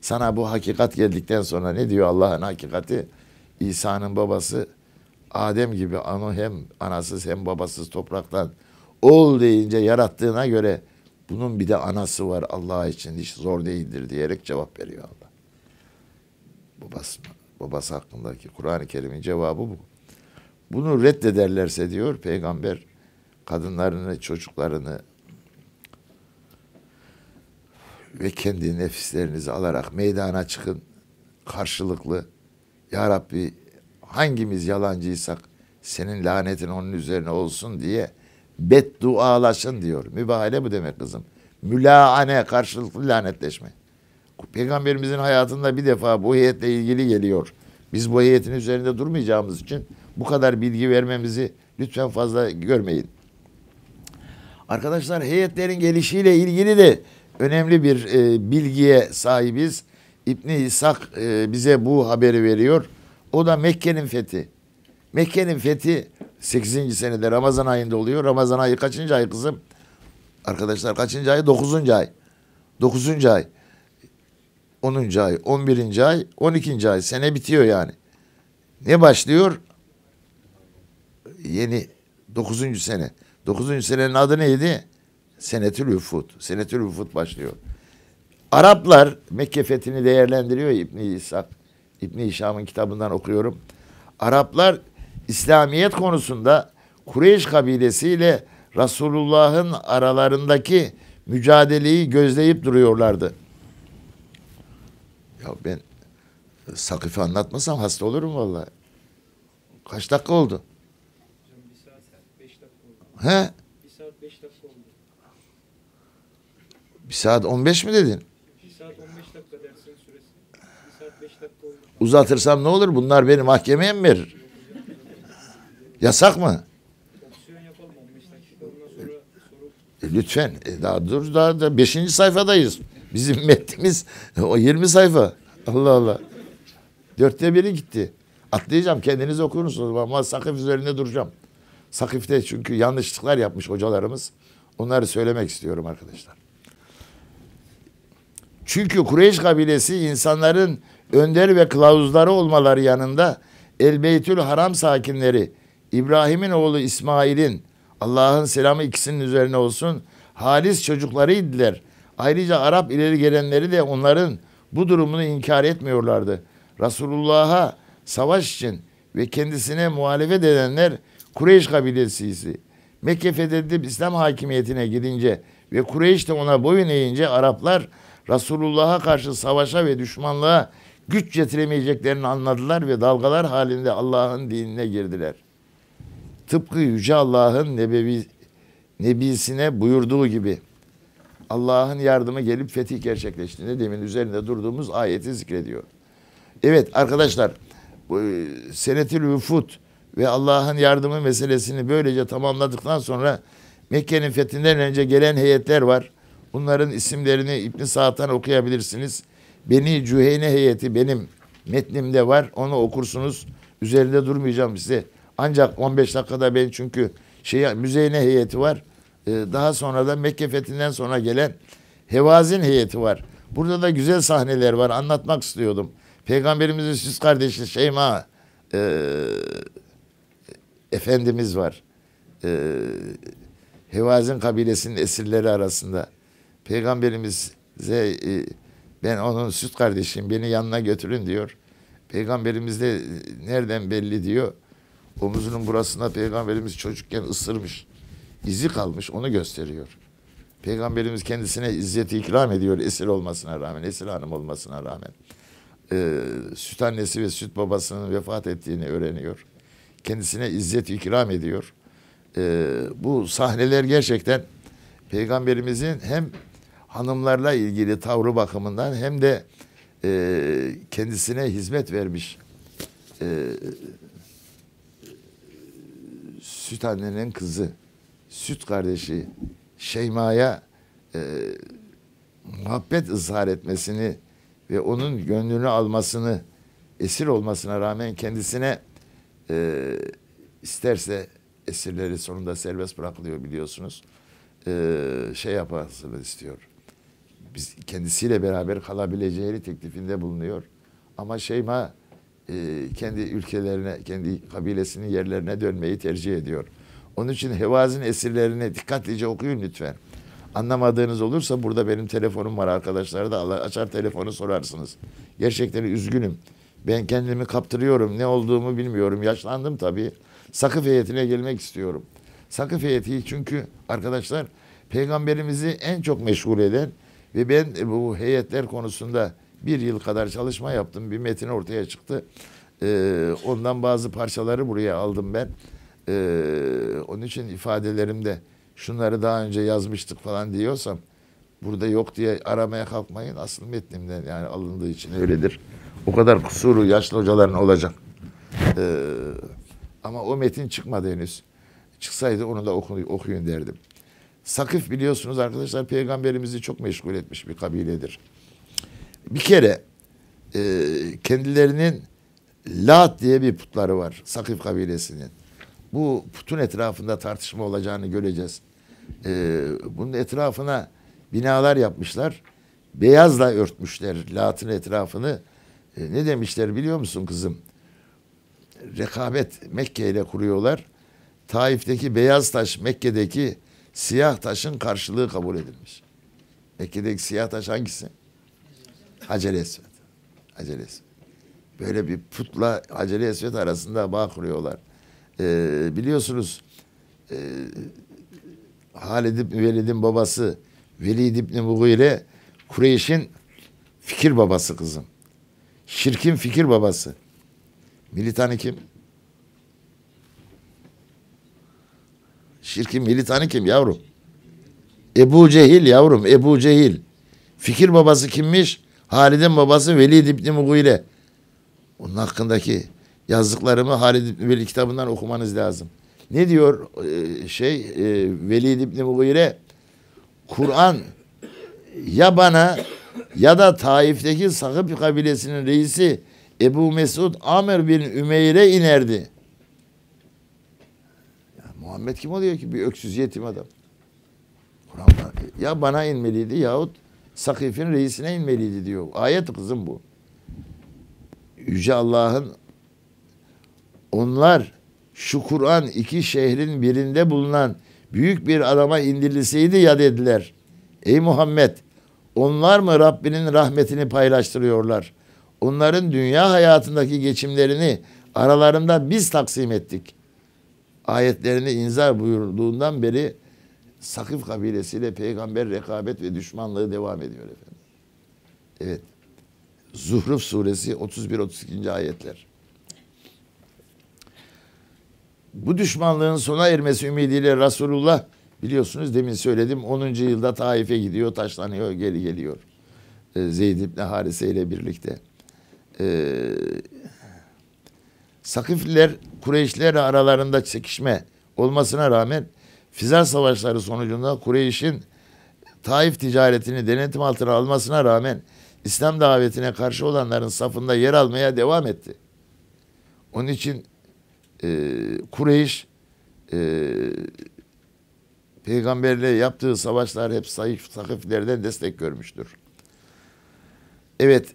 S1: Sana bu hakikat geldikten sonra ne diyor Allah'ın hakikati? İsa'nın babası Adem gibi onu hem anasız hem babasız topraktan ol deyince yarattığına göre bunun bir de anası var Allah için hiç zor değildir diyerek cevap veriyor Allah. Babası, babası hakkındaki Kur'an-ı Kerim'in cevabı bu. Bunu reddederlerse diyor peygamber kadınlarını, çocuklarını ve kendi nefislerinizi alarak meydana çıkın karşılıklı. Ya Rabbi hangimiz yalancıysak senin lanetin onun üzerine olsun diye beddualaşın diyor. Mübahale bu demek kızım. Mülaane karşılıklı lanetleşme. Peygamberimizin hayatında bir defa bu heyetle ilgili geliyor. Biz bu heyetin üzerinde durmayacağımız için bu kadar bilgi vermemizi lütfen fazla görmeyin. Arkadaşlar heyetlerin gelişiyle ilgili de önemli bir e, bilgiye sahibiz. İbni İshak e, bize bu haberi veriyor. O da Mekke'nin fethi. Mekke'nin fethi 8. senede Ramazan ayında oluyor. Ramazan ayı kaçıncı ay kızım? Arkadaşlar kaçıncı ay? 9. ay. 9. ay. 10. ay, 11. ay, 12. ay. Sene bitiyor yani. Ne başlıyor? Yeni 9. sene. 9. senenin adı neydi? Senetül Üfut. Senetül Üfut başlıyor. Araplar Mekke fethini değerlendiriyor İbn İsa. İbn İşam'ın kitabından okuyorum. Araplar İslamiyet konusunda Kureyş kabilesiyle Resulullah'ın aralarındaki mücadeleyi gözleyip duruyorlardı. Ya ben sakıfı anlatmasam hasta olurum vallahi. Kaç dakika oldu? Bir saat, beş dakika oldu. He? Bir saat beş dakika oldu. Bir saat on beş mi dedin? Bir saat on beş dakika dersin süresi. Bir saat beş dakika oldu. Uzatırsam ne olur? Bunlar beni mahkemeye mi verir? Yasak mı? E, lütfen. E daha dur daha da beşinci sayfadayız. Bizim metnimiz o 20 sayfa. Allah Allah. Dörtte biri gitti. Atlayacağım kendiniz okursunuz ama sakif üzerinde duracağım. Sakifte çünkü yanlışlıklar yapmış hocalarımız. Onları söylemek istiyorum arkadaşlar. Çünkü Kureyş kabilesi insanların önder ve kılavuzları olmaları yanında Elbeytül Haram sakinleri İbrahim'in oğlu İsmail'in Allah'ın selamı ikisinin üzerine olsun halis çocuklarıydılar. Ayrıca Arap ileri gelenleri de onların bu durumunu inkar etmiyorlardı. Resulullah'a savaş için ve kendisine muhalefet edenler Kureyş kabilesiydi. Mekke fethedilip İslam hakimiyetine gidince ve Kureyş de ona boyun eğince Araplar Resulullah'a karşı savaşa ve düşmanlığa güç getiremeyeceklerini anladılar ve dalgalar halinde Allah'ın dinine girdiler.'' Tıpkı Yüce Allah'ın nebevi, nebisine buyurduğu gibi Allah'ın yardımı gelip fetih gerçekleştiğinde demin üzerinde durduğumuz ayeti zikrediyor. Evet arkadaşlar e, senetül vüfut ve Allah'ın yardımı meselesini böylece tamamladıktan sonra Mekke'nin fethinden önce gelen heyetler var. Bunların isimlerini İbn Sa'd'dan okuyabilirsiniz. Beni Cüheyne heyeti benim metnimde var. Onu okursunuz. Üzerinde durmayacağım size. Ancak 15 dakikada ben çünkü şey müzeyine heyeti var. Ee, daha sonra da Mekke fethinden sonra gelen Hevazin heyeti var. Burada da güzel sahneler var. Anlatmak istiyordum. Peygamberimizin siz kardeşi Şeyma e, Efendimiz var. E, Hevazin kabilesinin esirleri arasında. Peygamberimize e, ben onun süt kardeşim beni yanına götürün diyor. Peygamberimiz de nereden belli diyor omuzunun burasına peygamberimiz çocukken ısırmış. İzi kalmış onu gösteriyor. Peygamberimiz kendisine izzeti ikram ediyor esir olmasına rağmen, esir hanım olmasına rağmen. Ee, süt annesi ve süt babasının vefat ettiğini öğreniyor. Kendisine izzet ikram ediyor. Ee, bu sahneler gerçekten Peygamberimizin hem hanımlarla ilgili tavrı bakımından hem de e, kendisine hizmet vermiş e, süt annenin kızı, süt kardeşi Şeyma'ya e, muhabbet ızhar etmesini ve onun gönlünü almasını esir olmasına rağmen kendisine e, isterse esirleri sonunda serbest bırakılıyor biliyorsunuz. E, şey yapmasını istiyor. Biz kendisiyle beraber kalabileceğini teklifinde bulunuyor. Ama Şeyma e, kendi ülkelerine, kendi kabilesinin yerlerine dönmeyi tercih ediyor. Onun için Hevaz'ın esirlerini dikkatlice okuyun lütfen. Anlamadığınız olursa burada benim telefonum var arkadaşlar da açar telefonu sorarsınız. Gerçekten üzgünüm. Ben kendimi kaptırıyorum. Ne olduğumu bilmiyorum. Yaşlandım tabii. Sakıf heyetine gelmek istiyorum. Sakıf heyeti çünkü arkadaşlar peygamberimizi en çok meşgul eden ve ben bu heyetler konusunda bir yıl kadar çalışma yaptım. Bir metin ortaya çıktı. Ee, ondan bazı parçaları buraya aldım ben. Ee, onun için ifadelerimde şunları daha önce yazmıştık falan diyorsam burada yok diye aramaya kalkmayın. Asıl metnimden yani alındığı için öyledir. O kadar kusuru yaşlı hocaların olacak. Ee, ama o metin çıkmadı henüz. Çıksaydı onu da okuyun, okuyun derdim. Sakif biliyorsunuz arkadaşlar peygamberimizi çok meşgul etmiş bir kabiledir bir kere e, kendilerinin Lat diye bir putları var. Sakif kabilesinin. Bu putun etrafında tartışma olacağını göreceğiz. E, bunun etrafına binalar yapmışlar. Beyazla örtmüşler Lat'ın etrafını. E, ne demişler biliyor musun kızım? Rekabet Mekke ile kuruyorlar. Taif'teki beyaz taş Mekke'deki siyah taşın karşılığı kabul edilmiş. Mekke'deki siyah taş hangisi? Hacele Esved. Hacele Esved. Böyle bir putla Hacele Esved arasında bağ kuruyorlar. Ee, biliyorsunuz e, Halid İbni Velid'in babası Velid İbni Mughire Kureyş'in fikir babası kızım. Şirkin fikir babası. Militanı kim? Şirkin militanı kim yavrum? Ebu Cehil yavrum Ebu Cehil. Fikir babası kimmiş? Halid'in babası Velid İbni Mugire. Onun hakkındaki yazdıklarımı Halid İbni Velid kitabından okumanız lazım. Ne diyor e, şey e, Velid İbni Mugire? Kur'an ya bana ya da Taif'teki Sakıp kabilesinin reisi Ebu Mesud Amer bin Ümeyr'e inerdi. Ya Muhammed kim oluyor ki? Bir öksüz yetim adam. Kur'an ya bana inmeliydi yahut Sakif'in reisine inmeliydi diyor. Ayet kızım bu. Yüce Allah'ın onlar şu Kur'an iki şehrin birinde bulunan büyük bir adama indirilseydi ya dediler. Ey Muhammed onlar mı Rabbinin rahmetini paylaştırıyorlar? Onların dünya hayatındaki geçimlerini aralarında biz taksim ettik. Ayetlerini inzar buyurduğundan beri Sakif kabilesiyle peygamber rekabet ve düşmanlığı devam ediyor efendim. Evet. Zuhruf suresi 31-32. ayetler. Bu düşmanlığın sona ermesi ümidiyle Resulullah biliyorsunuz demin söyledim 10. yılda Taif'e gidiyor, taşlanıyor, geri geliyor. Ee, Zeyd İbni Harise ile birlikte. Ee, Sakifliler Kureyşler aralarında çekişme olmasına rağmen Fizan savaşları sonucunda Kureyş'in Taif ticaretini denetim altına almasına rağmen İslam davetine karşı olanların safında yer almaya devam etti. Onun için e, Kureyş e, peygamberle yaptığı savaşlar hep zayıf sakıflerden destek görmüştür. Evet.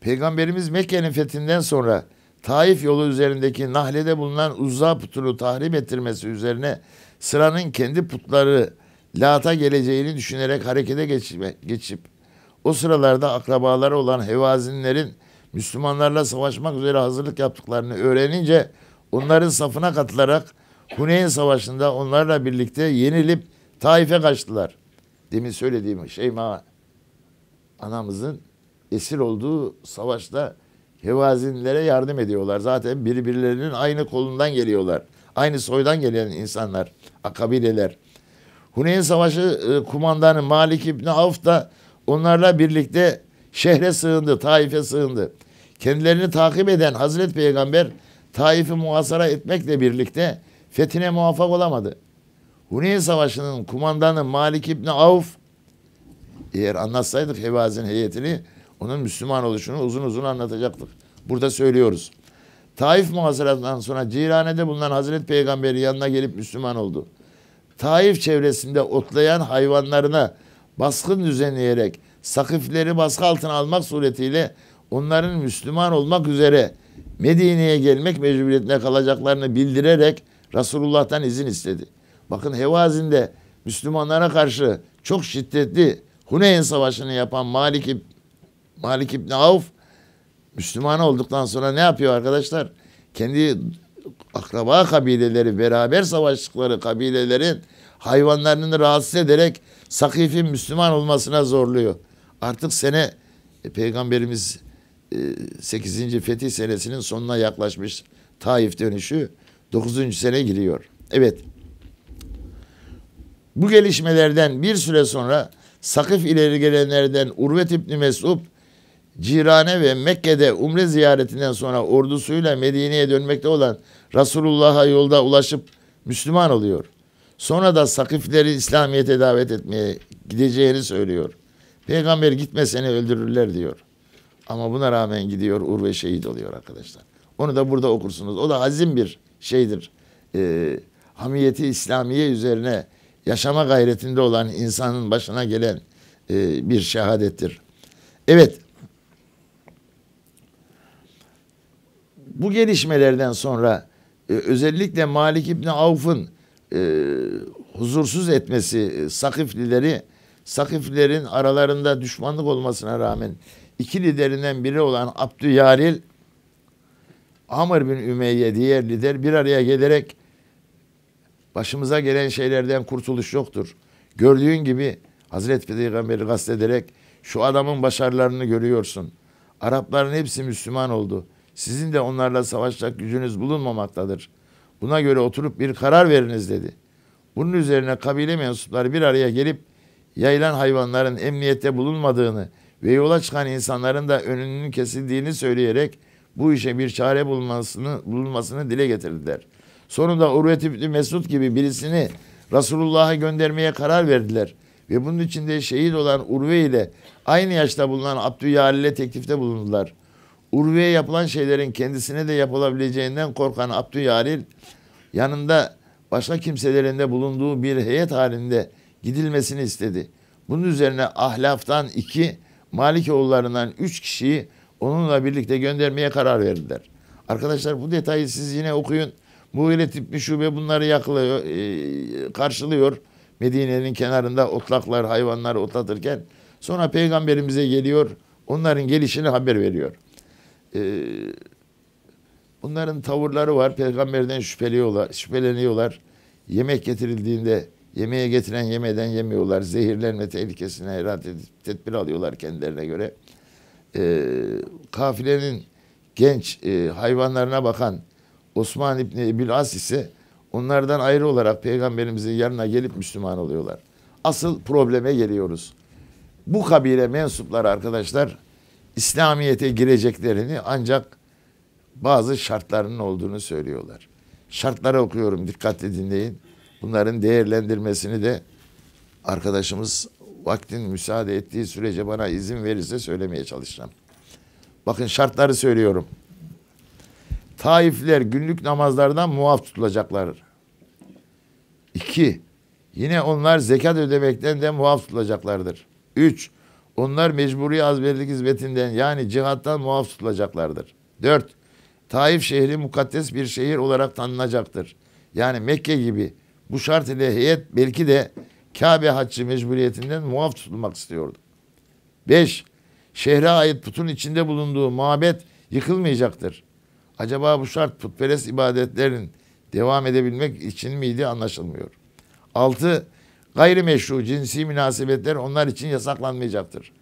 S1: Peygamberimiz Mekke'nin fethinden sonra Taif yolu üzerindeki nahlede bulunan Uzza putunu tahrip ettirmesi üzerine sıranın kendi putları Lat'a geleceğini düşünerek harekete geçip, geçip o sıralarda akrabaları olan Hevazinlerin Müslümanlarla savaşmak üzere hazırlık yaptıklarını öğrenince onların safına katılarak Huneyn Savaşı'nda onlarla birlikte yenilip Taif'e kaçtılar. Demin söylediğim şey ma anamızın esir olduğu savaşta Hevazinlere yardım ediyorlar. Zaten birbirlerinin aynı kolundan geliyorlar. Aynı soydan gelen insanlar, akabileler. Huneyn Savaşı e, kumandanı Malik İbni Avf da onlarla birlikte şehre sığındı, Taif'e sığındı. Kendilerini takip eden Hazreti Peygamber Taif'i muhasara etmekle birlikte fethine muvaffak olamadı. Huneyn Savaşı'nın kumandanı Malik İbni Avf eğer anlatsaydık Hevazin heyetini onun Müslüman oluşunu uzun uzun anlatacaktık. Burada söylüyoruz. Taif muhasırasından sonra Cirane'de bulunan Hazreti Peygamber'in yanına gelip Müslüman oldu. Taif çevresinde otlayan hayvanlarına baskın düzenleyerek sakifleri baskı altına almak suretiyle onların Müslüman olmak üzere Medine'ye gelmek mecburiyetine kalacaklarını bildirerek Resulullah'tan izin istedi. Bakın Hevazin'de Müslümanlara karşı çok şiddetli Huneyn Savaşı'nı yapan Malik Malik İbni Avf Müslüman olduktan sonra ne yapıyor arkadaşlar? Kendi akraba kabileleri beraber savaştıkları kabilelerin hayvanlarını rahatsız ederek Sakif'in Müslüman olmasına zorluyor. Artık sene e, Peygamberimiz e, 8. fetih senesinin sonuna yaklaşmış Taif dönüşü 9. sene giriyor. Evet. Bu gelişmelerden bir süre sonra Sakif ileri gelenlerden Urvet İbni mesup Cirane ve Mekke'de umre ziyaretinden sonra ordusuyla Medine'ye dönmekte olan Resulullah'a yolda ulaşıp Müslüman oluyor. Sonra da sakifleri İslamiyet'e davet etmeye gideceğini söylüyor. Peygamber gitme seni öldürürler diyor. Ama buna rağmen gidiyor Urve şehit oluyor arkadaşlar. Onu da burada okursunuz. O da azim bir şeydir. Ee, hamiyeti İslamiye üzerine yaşama gayretinde olan insanın başına gelen e, bir şehadettir. Evet bu gelişmelerden sonra e, özellikle Malik İbni Avf'ın e, huzursuz etmesi e, Sakiflileri Sakiflilerin aralarında düşmanlık olmasına rağmen iki liderinden biri olan Abdüyaril Amr bin Ümeyye diğer lider bir araya gelerek başımıza gelen şeylerden kurtuluş yoktur. Gördüğün gibi Hazreti Peygamber'i kastederek şu adamın başarılarını görüyorsun. Arapların hepsi Müslüman oldu. Sizin de onlarla savaşacak gücünüz bulunmamaktadır. Buna göre oturup bir karar veriniz dedi. Bunun üzerine kabile mensupları bir araya gelip yayılan hayvanların emniyette bulunmadığını ve yola çıkan insanların da önünün kesildiğini söyleyerek bu işe bir çare bulmasını, bulunmasını dile getirdiler. Sonunda Urvet İbni Mesud gibi birisini Resulullah'a göndermeye karar verdiler. Ve bunun içinde şehit olan Urve ile aynı yaşta bulunan Abdüyalil'e teklifte bulundular. Urve'ye yapılan şeylerin kendisine de yapılabileceğinden korkan Abdüyaril yanında başka kimselerinde bulunduğu bir heyet halinde gidilmesini istedi. Bunun üzerine Ahlaf'tan iki, Malikoğullarından üç kişiyi onunla birlikte göndermeye karar verdiler. Arkadaşlar bu detayı siz yine okuyun. Muğile tipli şube bunları yaklıyor, e, karşılıyor. Medine'nin kenarında otlaklar, hayvanları otlatırken. Sonra peygamberimize geliyor. Onların gelişini haber veriyor e, bunların tavırları var. Peygamberden şüpheliyorlar, şüpheleniyorlar. Yemek getirildiğinde yemeğe getiren yemeden yemiyorlar. Zehirlenme tehlikesine herhalde tedbir alıyorlar kendilerine göre. E, kafilenin genç e, hayvanlarına bakan Osman İbni Ebil ise onlardan ayrı olarak peygamberimizin yanına gelip Müslüman oluyorlar. Asıl probleme geliyoruz. Bu kabile mensupları arkadaşlar İslamiyet'e gireceklerini ancak bazı şartlarının olduğunu söylüyorlar. Şartları okuyorum dikkatli dinleyin. Bunların değerlendirmesini de arkadaşımız vaktin müsaade ettiği sürece bana izin verirse söylemeye çalışacağım. Bakın şartları söylüyorum. Taifler günlük namazlardan muaf tutulacaklar. İki, yine onlar zekat ödemekten de muaf tutulacaklardır. Üç, onlar mecburi azberlik hizmetinden yani cihattan muaf tutulacaklardır. 4. Taif şehri mukaddes bir şehir olarak tanınacaktır. Yani Mekke gibi bu şart ile heyet belki de Kabe haccı mecburiyetinden muaf tutulmak istiyordu. 5. Şehre ait putun içinde bulunduğu mabet yıkılmayacaktır. Acaba bu şart putperest ibadetlerin devam edebilmek için miydi anlaşılmıyor. 6 gayrimeşru cinsi münasebetler onlar için yasaklanmayacaktır.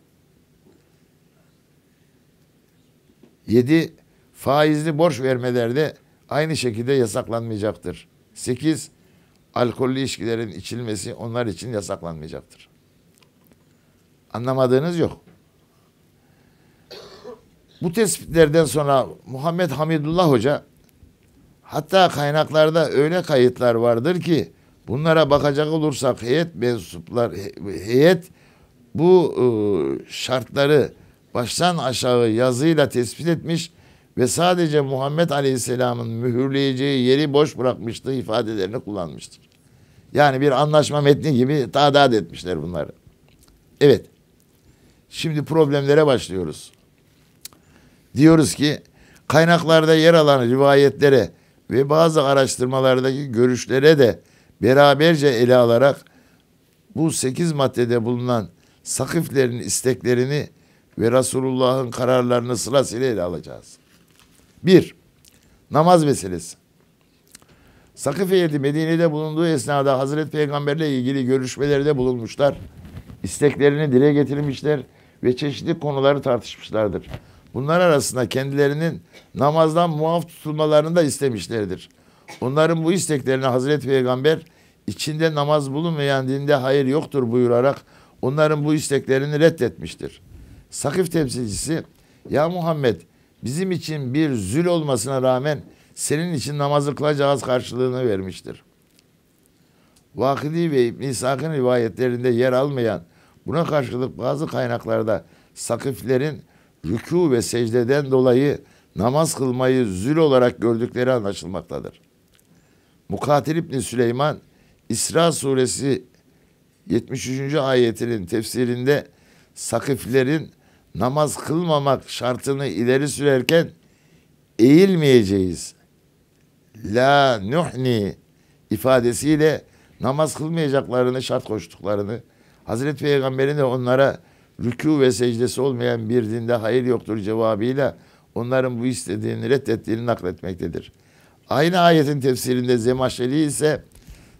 S1: Yedi Faizli borç vermelerde aynı şekilde yasaklanmayacaktır. Sekiz Alkollü içkilerin içilmesi onlar için yasaklanmayacaktır. Anlamadığınız yok. Bu tespitlerden sonra Muhammed Hamidullah Hoca hatta kaynaklarda öyle kayıtlar vardır ki Bunlara bakacak olursak heyet mensuplar heyet bu e, şartları baştan aşağı yazıyla tespit etmiş ve sadece Muhammed Aleyhisselam'ın mühürleyeceği yeri boş bırakmıştı ifadelerini kullanmıştır. Yani bir anlaşma metni gibi tadat etmişler bunları. Evet. Şimdi problemlere başlıyoruz. Diyoruz ki kaynaklarda yer alan rivayetlere ve bazı araştırmalardaki görüşlere de beraberce ele alarak bu sekiz maddede bulunan sakiflerin isteklerini ve Resulullah'ın kararlarını sırasıyla ele alacağız. Bir, namaz meselesi. Sakıf heyeti Medine'de bulunduğu esnada Hazreti Peygamber'le ilgili görüşmelerde bulunmuşlar. İsteklerini dile getirmişler ve çeşitli konuları tartışmışlardır. Bunlar arasında kendilerinin namazdan muaf tutulmalarını da istemişlerdir. Onların bu isteklerine Hazreti Peygamber içinde namaz bulunmayan dinde hayır yoktur buyurarak onların bu isteklerini reddetmiştir. Sakif temsilcisi ya Muhammed bizim için bir zül olmasına rağmen senin için namazı kılacağız karşılığını vermiştir. Vakidi ve İbn İshak'ın rivayetlerinde yer almayan buna karşılık bazı kaynaklarda sakiflerin rükû ve secdeden dolayı namaz kılmayı zül olarak gördükleri anlaşılmaktadır. Mukatil İbni Süleyman İsra suresi 73. ayetinin tefsirinde sakiflerin namaz kılmamak şartını ileri sürerken eğilmeyeceğiz. La nuhni ifadesiyle namaz kılmayacaklarını şart koştuklarını Hazreti Peygamber'in de onlara rükû ve secdesi olmayan bir dinde hayır yoktur cevabıyla onların bu istediğini reddettiğini nakletmektedir. Aynı ayetin tefsirinde Zemaşeli ise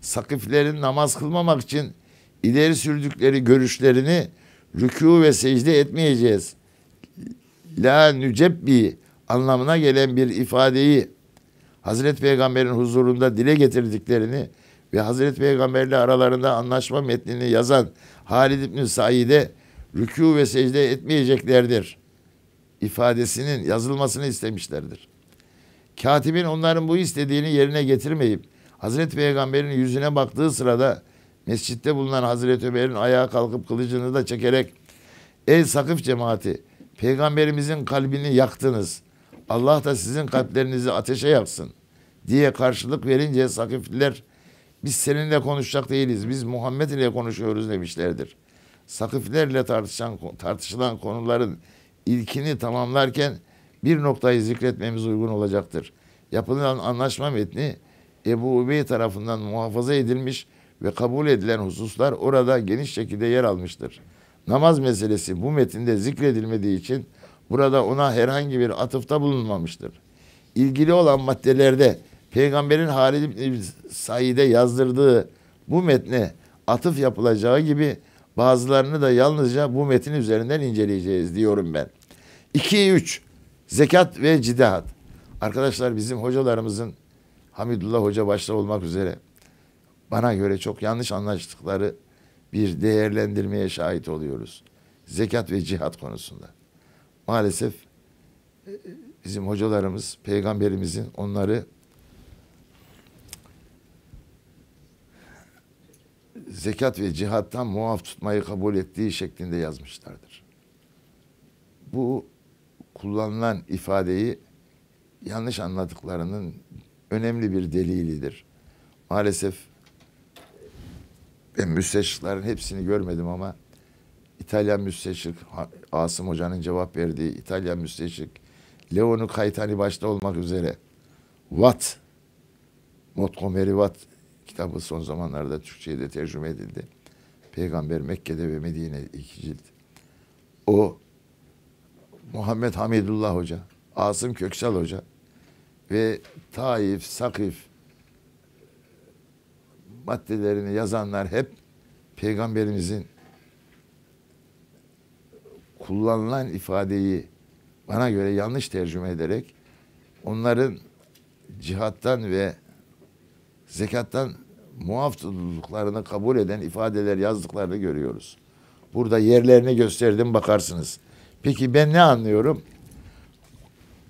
S1: sakiflerin namaz kılmamak için ileri sürdükleri görüşlerini rükû ve secde etmeyeceğiz. La nücebbi anlamına gelen bir ifadeyi Hazreti Peygamber'in huzurunda dile getirdiklerini ve Hazreti Peygamber'le aralarında anlaşma metnini yazan Halid İbni Said'e rükû ve secde etmeyeceklerdir ifadesinin yazılmasını istemişlerdir. Katibin onların bu istediğini yerine getirmeyip Hazreti Peygamber'in yüzüne baktığı sırada mescitte bulunan Hazreti Ömer'in ayağa kalkıp kılıcını da çekerek Ey sakıf cemaati peygamberimizin kalbini yaktınız. Allah da sizin kalplerinizi ateşe yaksın diye karşılık verince sakıfliler biz seninle konuşacak değiliz. Biz Muhammed ile konuşuyoruz demişlerdir. Sakıflerle tartışan, tartışılan konuların ilkini tamamlarken bir noktayı zikretmemiz uygun olacaktır. Yapılan anlaşma metni Ebu Ubey tarafından muhafaza edilmiş ve kabul edilen hususlar orada geniş şekilde yer almıştır. Namaz meselesi bu metinde zikredilmediği için burada ona herhangi bir atıfta bulunmamıştır. İlgili olan maddelerde Peygamberin Halid İbni Said'e yazdırdığı bu metne atıf yapılacağı gibi bazılarını da yalnızca bu metin üzerinden inceleyeceğiz diyorum ben. 2-3 Zekat ve cidat. Arkadaşlar bizim hocalarımızın Hamidullah Hoca başta olmak üzere bana göre çok yanlış anlaştıkları bir değerlendirmeye şahit oluyoruz. Zekat ve cihat konusunda. Maalesef e, bizim hocalarımız, peygamberimizin onları zekat ve cihattan muaf tutmayı kabul ettiği şeklinde yazmışlardır. Bu kullanılan ifadeyi yanlış anladıklarının önemli bir delilidir. Maalesef ben müsteşriklerin hepsini görmedim ama İtalyan müsteşrik Asım Hoca'nın cevap verdiği İtalyan müsteşrik Leon'u Kaytani başta olmak üzere Watt Montgomery Watt kitabı son zamanlarda Türkçe'ye de tercüme edildi. Peygamber Mekke'de ve Medine iki cilt. O Muhammed Hamidullah Hoca, Asım Köksal Hoca ve Taif, Sakif maddelerini yazanlar hep peygamberimizin kullanılan ifadeyi bana göre yanlış tercüme ederek onların cihattan ve zekattan muaf tutulduklarını kabul eden ifadeler yazdıklarını görüyoruz. Burada yerlerini gösterdim bakarsınız. Peki ben ne anlıyorum?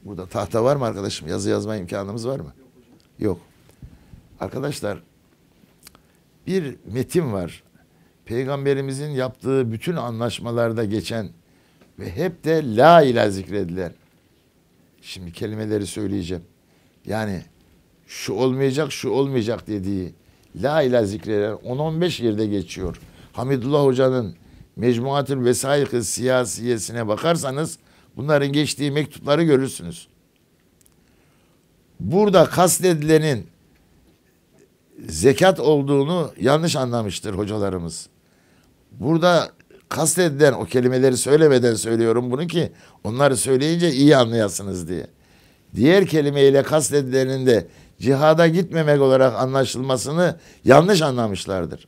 S1: Burada tahta var mı arkadaşım? Yazı yazma imkanımız var mı? Yok. Arkadaşlar bir metin var. Peygamberimizin yaptığı bütün anlaşmalarda geçen ve hep de la ile zikredilen. Şimdi kelimeleri söyleyeceğim. Yani şu olmayacak, şu olmayacak dediği la ile zikredilen 10-15 yerde geçiyor. Hamidullah Hoca'nın Mecmuatül vesayık Siyasiyesine bakarsanız bunların geçtiği mektupları görürsünüz. Burada kastedilenin zekat olduğunu yanlış anlamıştır hocalarımız. Burada kastedilen o kelimeleri söylemeden söylüyorum bunu ki onları söyleyince iyi anlayasınız diye. Diğer kelimeyle kastedilenin de cihada gitmemek olarak anlaşılmasını yanlış anlamışlardır.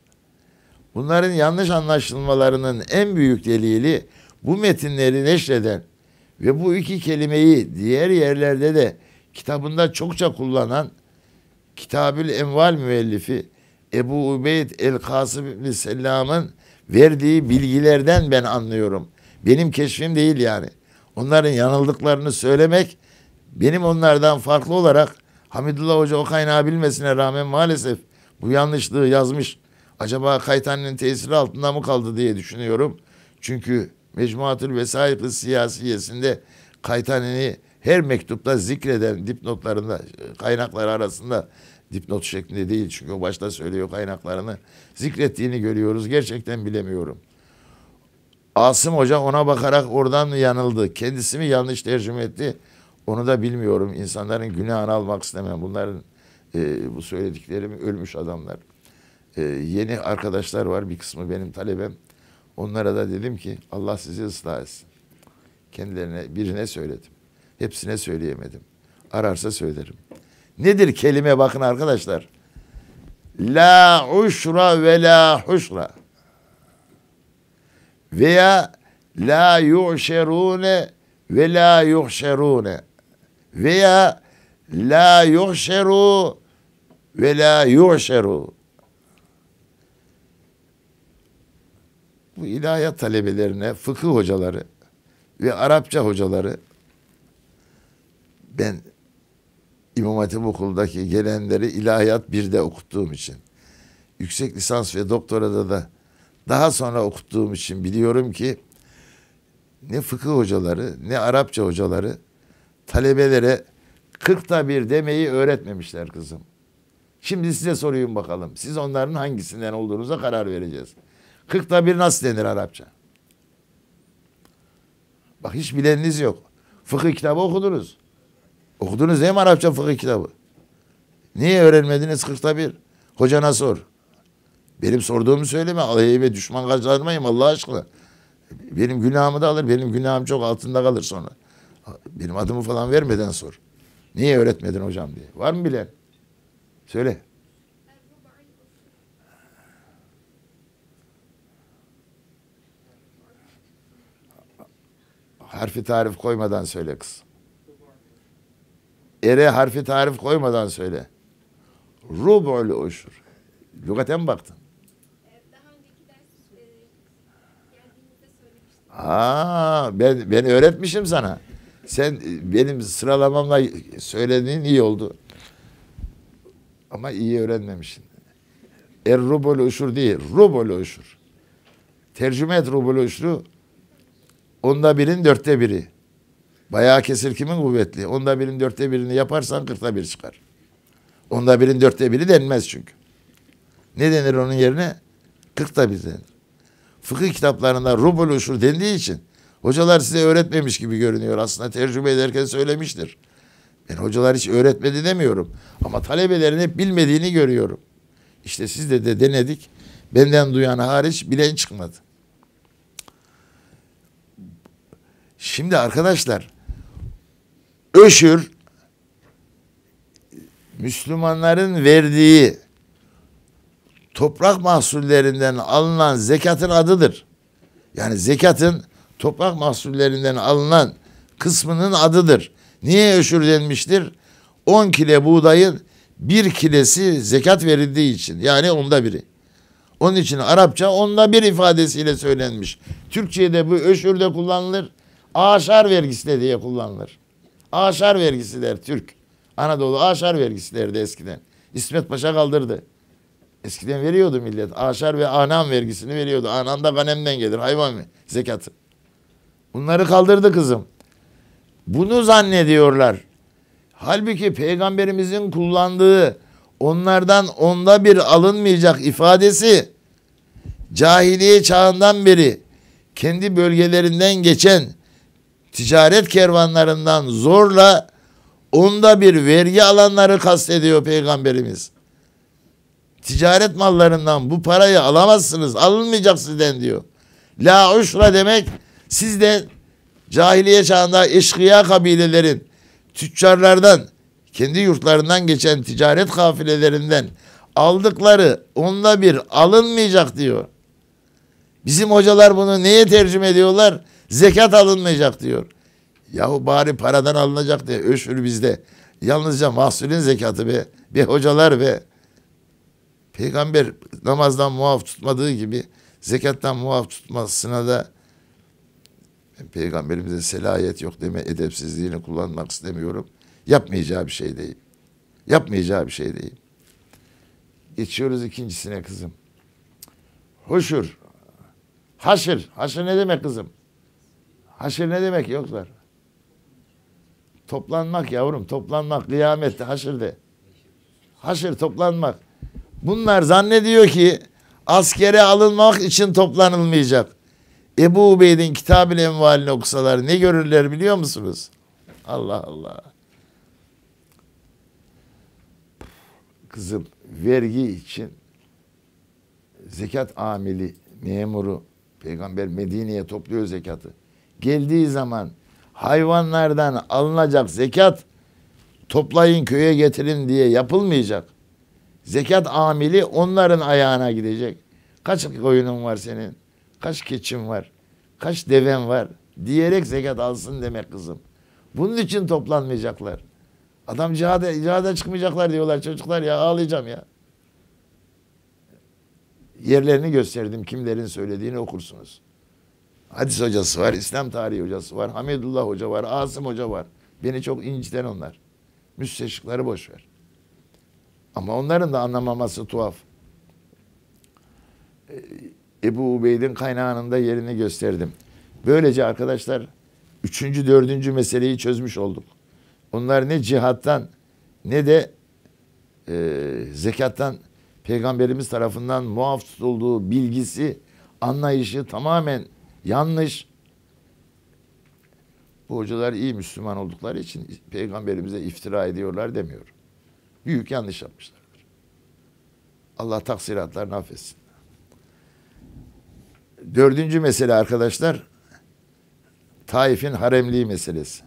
S1: Bunların yanlış anlaşılmalarının en büyük delili bu metinleri neşreden ve bu iki kelimeyi diğer yerlerde de kitabında çokça kullanan Kitabül Enval müellifi Ebu Ubeyd el-Kasım İbni Selam'ın verdiği bilgilerden ben anlıyorum. Benim keşfim değil yani. Onların yanıldıklarını söylemek benim onlardan farklı olarak Hamidullah Hoca o kaynağı bilmesine rağmen maalesef bu yanlışlığı yazmış Acaba Kaytan'ın tesiri altında mı kaldı diye düşünüyorum. Çünkü Mecmuatül vesayık Siyasiyesinde Kaytan'ını her mektupta zikreden dipnotlarında kaynakları arasında dipnot şeklinde değil çünkü o başta söylüyor kaynaklarını zikrettiğini görüyoruz. Gerçekten bilemiyorum. Asım Hoca ona bakarak oradan mı yanıldı? Kendisi mi yanlış tercüme etti? Onu da bilmiyorum. İnsanların günahını almak istemem. Bunların e, bu söylediklerim ölmüş adamlar e, yeni arkadaşlar var bir kısmı benim talebem. Onlara da dedim ki Allah sizi ıslah etsin. Kendilerine birine söyledim. Hepsine söyleyemedim. Ararsa söylerim. Nedir kelime bakın arkadaşlar. La uşra ve la huşra. Veya la yuhşerune ve la yuhşerune. Veya la yuhşeru ve la yuhşeru. bu ilahiyat talebelerine fıkıh hocaları ve Arapça hocaları ben İmam Hatip Okulu'ndaki gelenleri ilahiyat birde okuttuğum için yüksek lisans ve doktorada da daha sonra okuttuğum için biliyorum ki ne fıkıh hocaları ne Arapça hocaları talebelere kırkta bir demeyi öğretmemişler kızım. Şimdi size sorayım bakalım. Siz onların hangisinden olduğunuza karar vereceğiz. Kırkta bir nasıl denir Arapça? Bak hiç bileniniz yok. Fıkıh kitabı okudunuz. Okudunuz değil mi Arapça fıkıh kitabı? Niye öğrenmediniz kırkta bir? Hocana sor. Benim sorduğumu söyleme. Aleyhime düşman kazanmayayım Allah aşkına. Benim günahımı da alır. Benim günahım çok altında kalır sonra. Benim adımı falan vermeden sor. Niye öğretmedin hocam diye. Var mı bilen? Söyle. Harfi tarif koymadan söyle kız. Ere harfi tarif koymadan söyle. Rub'ul uşur. Lügate mi baktın? Aa, ben, ben öğretmişim sana. Sen e, benim sıralamamla söylediğin iyi oldu. Ama iyi öğrenmemişsin. Er rubul uşur değil, rubul uşur. Tercüme et rubul uşru, Onda birin dörtte biri. Bayağı kesir kimin kuvvetli? Onda birin dörtte birini yaparsan kırkta bir çıkar. Onda birin dörtte biri denmez çünkü. Ne denir onun yerine? Kırkta bir denir. Fıkıh kitaplarında rubul usul dendiği için hocalar size öğretmemiş gibi görünüyor. Aslında tercüme ederken söylemiştir. Ben hocalar hiç öğretmedi demiyorum. Ama talebelerin hep bilmediğini görüyorum. İşte sizde de denedik. Benden duyan hariç bilen çıkmadı. Şimdi arkadaşlar Öşür Müslümanların verdiği toprak mahsullerinden alınan zekatın adıdır. Yani zekatın toprak mahsullerinden alınan kısmının adıdır. Niye öşür denmiştir? 10 kile buğdayın bir kilesi zekat verildiği için. Yani onda biri. Onun için Arapça onda bir ifadesiyle söylenmiş. Türkçe'de bu öşürde kullanılır. Aşar vergisi de diye kullanılır. Aşar vergisi der Türk. Anadolu aşar vergisi derdi eskiden. İsmet Paşa kaldırdı. Eskiden veriyordu millet. Aşar ve anam vergisini veriyordu. Anam da ganemden gelir. Hayvan mı? Zekatı. Bunları kaldırdı kızım. Bunu zannediyorlar. Halbuki peygamberimizin kullandığı onlardan onda bir alınmayacak ifadesi cahiliye çağından beri kendi bölgelerinden geçen ticaret kervanlarından zorla onda bir vergi alanları kastediyor peygamberimiz. Ticaret mallarından bu parayı alamazsınız, alınmayacak sizden diyor. La uşra demek sizde cahiliye çağında eşkıya kabilelerin tüccarlardan kendi yurtlarından geçen ticaret kafilelerinden aldıkları onda bir alınmayacak diyor. Bizim hocalar bunu neye tercüme ediyorlar? Zekat alınmayacak diyor. Yahu bari paradan alınacak diye öşür bizde. Yalnızca mahsulün zekatı be. Bir hocalar be. Peygamber namazdan muaf tutmadığı gibi zekattan muaf tutmasına da peygamberimize selayet yok deme edepsizliğini kullanmak istemiyorum. Yapmayacağı bir şey değil. Yapmayacağı bir şey değil. Geçiyoruz ikincisine kızım. Hoşur. Haşır. Haşır ne demek kızım? Haşir ne demek yoklar? Toplanmak yavrum, toplanmak kıyamette haşirde. Haşir toplanmak. Bunlar zannediyor ki askere alınmak için toplanılmayacak. Ebu Ubeyd'in Kitab-ül Envalini okusalar ne görürler biliyor musunuz? Allah Allah. Kızım vergi için zekat amili memuru peygamber Medine'ye topluyor zekatı geldiği zaman hayvanlardan alınacak zekat toplayın köye getirin diye yapılmayacak. Zekat amili onların ayağına gidecek. Kaç koyunun var senin? Kaç keçin var? Kaç deven var? Diyerek zekat alsın demek kızım. Bunun için toplanmayacaklar. Adam cihada, cihada çıkmayacaklar diyorlar çocuklar ya ağlayacağım ya. Yerlerini gösterdim kimlerin söylediğini okursunuz. Hadis hocası var, İslam tarihi hocası var, Hamidullah hoca var, Asım hoca var. Beni çok inciten onlar. Müsteşıkları boş ver. Ama onların da anlamaması tuhaf. Ee, Ebu Ubeyd'in da yerini gösterdim. Böylece arkadaşlar üçüncü, dördüncü meseleyi çözmüş olduk. Onlar ne cihattan ne de e, zekattan peygamberimiz tarafından muaf tutulduğu bilgisi, anlayışı tamamen Yanlış. Bu hocalar iyi Müslüman oldukları için peygamberimize iftira ediyorlar demiyor. Büyük yanlış yapmışlardır. Allah taksiratlarını affetsin. Dördüncü mesele arkadaşlar Taif'in haremliği meselesi.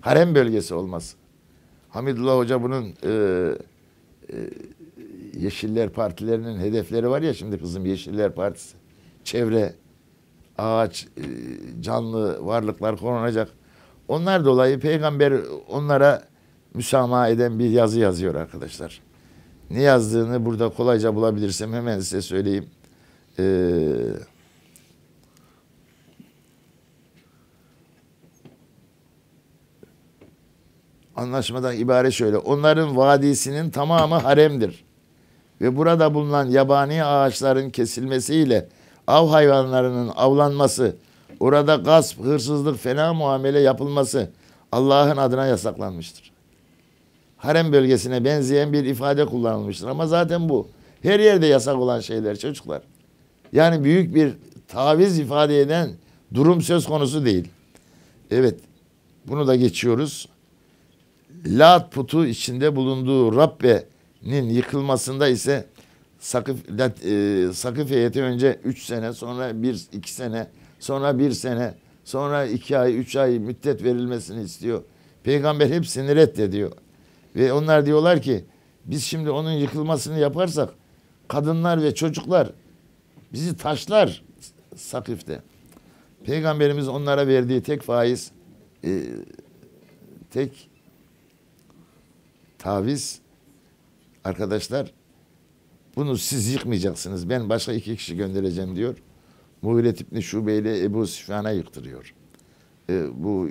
S1: Harem bölgesi olmaz. Hamidullah Hoca bunun e, e, Yeşiller Partilerinin hedefleri var ya şimdi kızım Yeşiller Partisi. Çevre ağaç, e, canlı varlıklar korunacak. Onlar dolayı peygamber onlara müsamaha eden bir yazı yazıyor arkadaşlar. Ne yazdığını burada kolayca bulabilirsem hemen size söyleyeyim. Ee, anlaşmadan ibare şöyle. Onların vadisinin tamamı haremdir. Ve burada bulunan yabani ağaçların kesilmesiyle av hayvanlarının avlanması, orada gasp, hırsızlık, fena muamele yapılması Allah'ın adına yasaklanmıştır. Harem bölgesine benzeyen bir ifade kullanılmıştır ama zaten bu. Her yerde yasak olan şeyler çocuklar. Yani büyük bir taviz ifade eden durum söz konusu değil. Evet. Bunu da geçiyoruz. Lat putu içinde bulunduğu Rabbe'nin yıkılmasında ise Sakıf, e, Sakıf heyeti önce 3 sene sonra 1 2 sene sonra 1 sene sonra 2 ay 3 ay müddet verilmesini istiyor. Peygamber hepsini reddediyor. Ve onlar diyorlar ki biz şimdi onun yıkılmasını yaparsak kadınlar ve çocuklar bizi taşlar Sakif'te. Peygamberimiz onlara verdiği tek faiz e, tek taviz arkadaşlar bunu siz yıkmayacaksınız. Ben başka iki kişi göndereceğim diyor. Muğret İbni Şube ile Ebu Süfyan'a yıktırıyor. E, bu,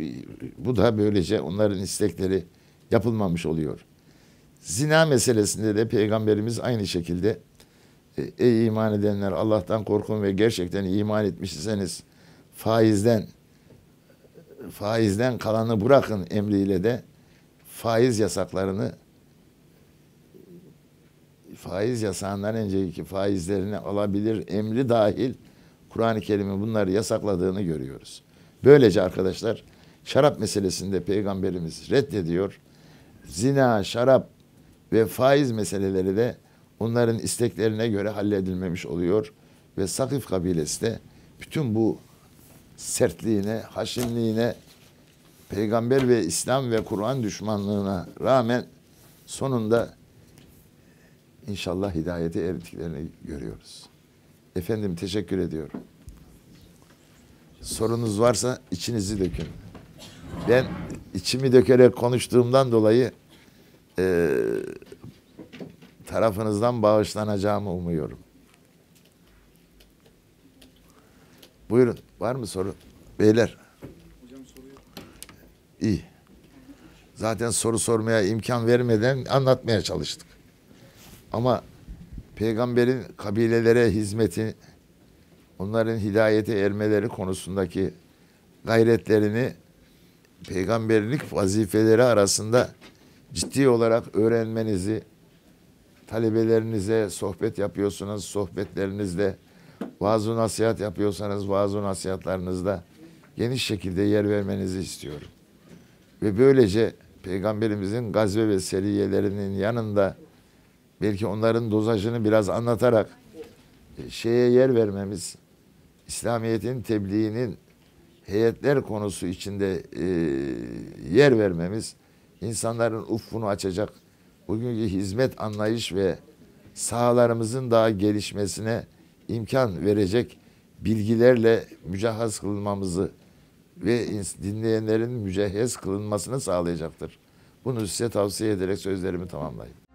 S1: bu da böylece onların istekleri yapılmamış oluyor. Zina meselesinde de Peygamberimiz aynı şekilde e, Ey iman edenler Allah'tan korkun ve gerçekten iman etmişseniz faizden faizden kalanı bırakın emriyle de faiz yasaklarını faiz yasağından önceki faizlerini alabilir emri dahil Kur'an-ı Kerim'in bunları yasakladığını görüyoruz. Böylece arkadaşlar şarap meselesinde peygamberimiz reddediyor. Zina, şarap ve faiz meseleleri de onların isteklerine göre halledilmemiş oluyor ve Sakif kabilesi de bütün bu sertliğine, haşinliğine, peygamber ve İslam ve Kur'an düşmanlığına rağmen sonunda inşallah hidayete erdiklerini görüyoruz. Efendim teşekkür ediyorum. Sorunuz varsa içinizi dökün. Ben içimi dökerek konuştuğumdan dolayı e, tarafınızdan bağışlanacağımı umuyorum. Buyurun. Var mı soru? Beyler. İyi. Zaten soru sormaya imkan vermeden anlatmaya çalıştık. Ama peygamberin kabilelere hizmeti, onların hidayete ermeleri konusundaki gayretlerini peygamberlik vazifeleri arasında ciddi olarak öğrenmenizi talebelerinize sohbet yapıyorsunuz, sohbetlerinizde vaaz nasihat yapıyorsanız vaaz nasihatlarınızda geniş şekilde yer vermenizi istiyorum. Ve böylece Peygamberimizin gazve ve seriyelerinin yanında belki onların dozajını biraz anlatarak e, şeye yer vermemiz, İslamiyet'in tebliğinin heyetler konusu içinde e, yer vermemiz insanların ufkunu açacak. Bugünkü hizmet anlayış ve sahalarımızın daha gelişmesine imkan verecek bilgilerle mücehaz kılınmamızı ve dinleyenlerin mücehhez kılınmasını sağlayacaktır. Bunu size tavsiye ederek sözlerimi tamamlayayım.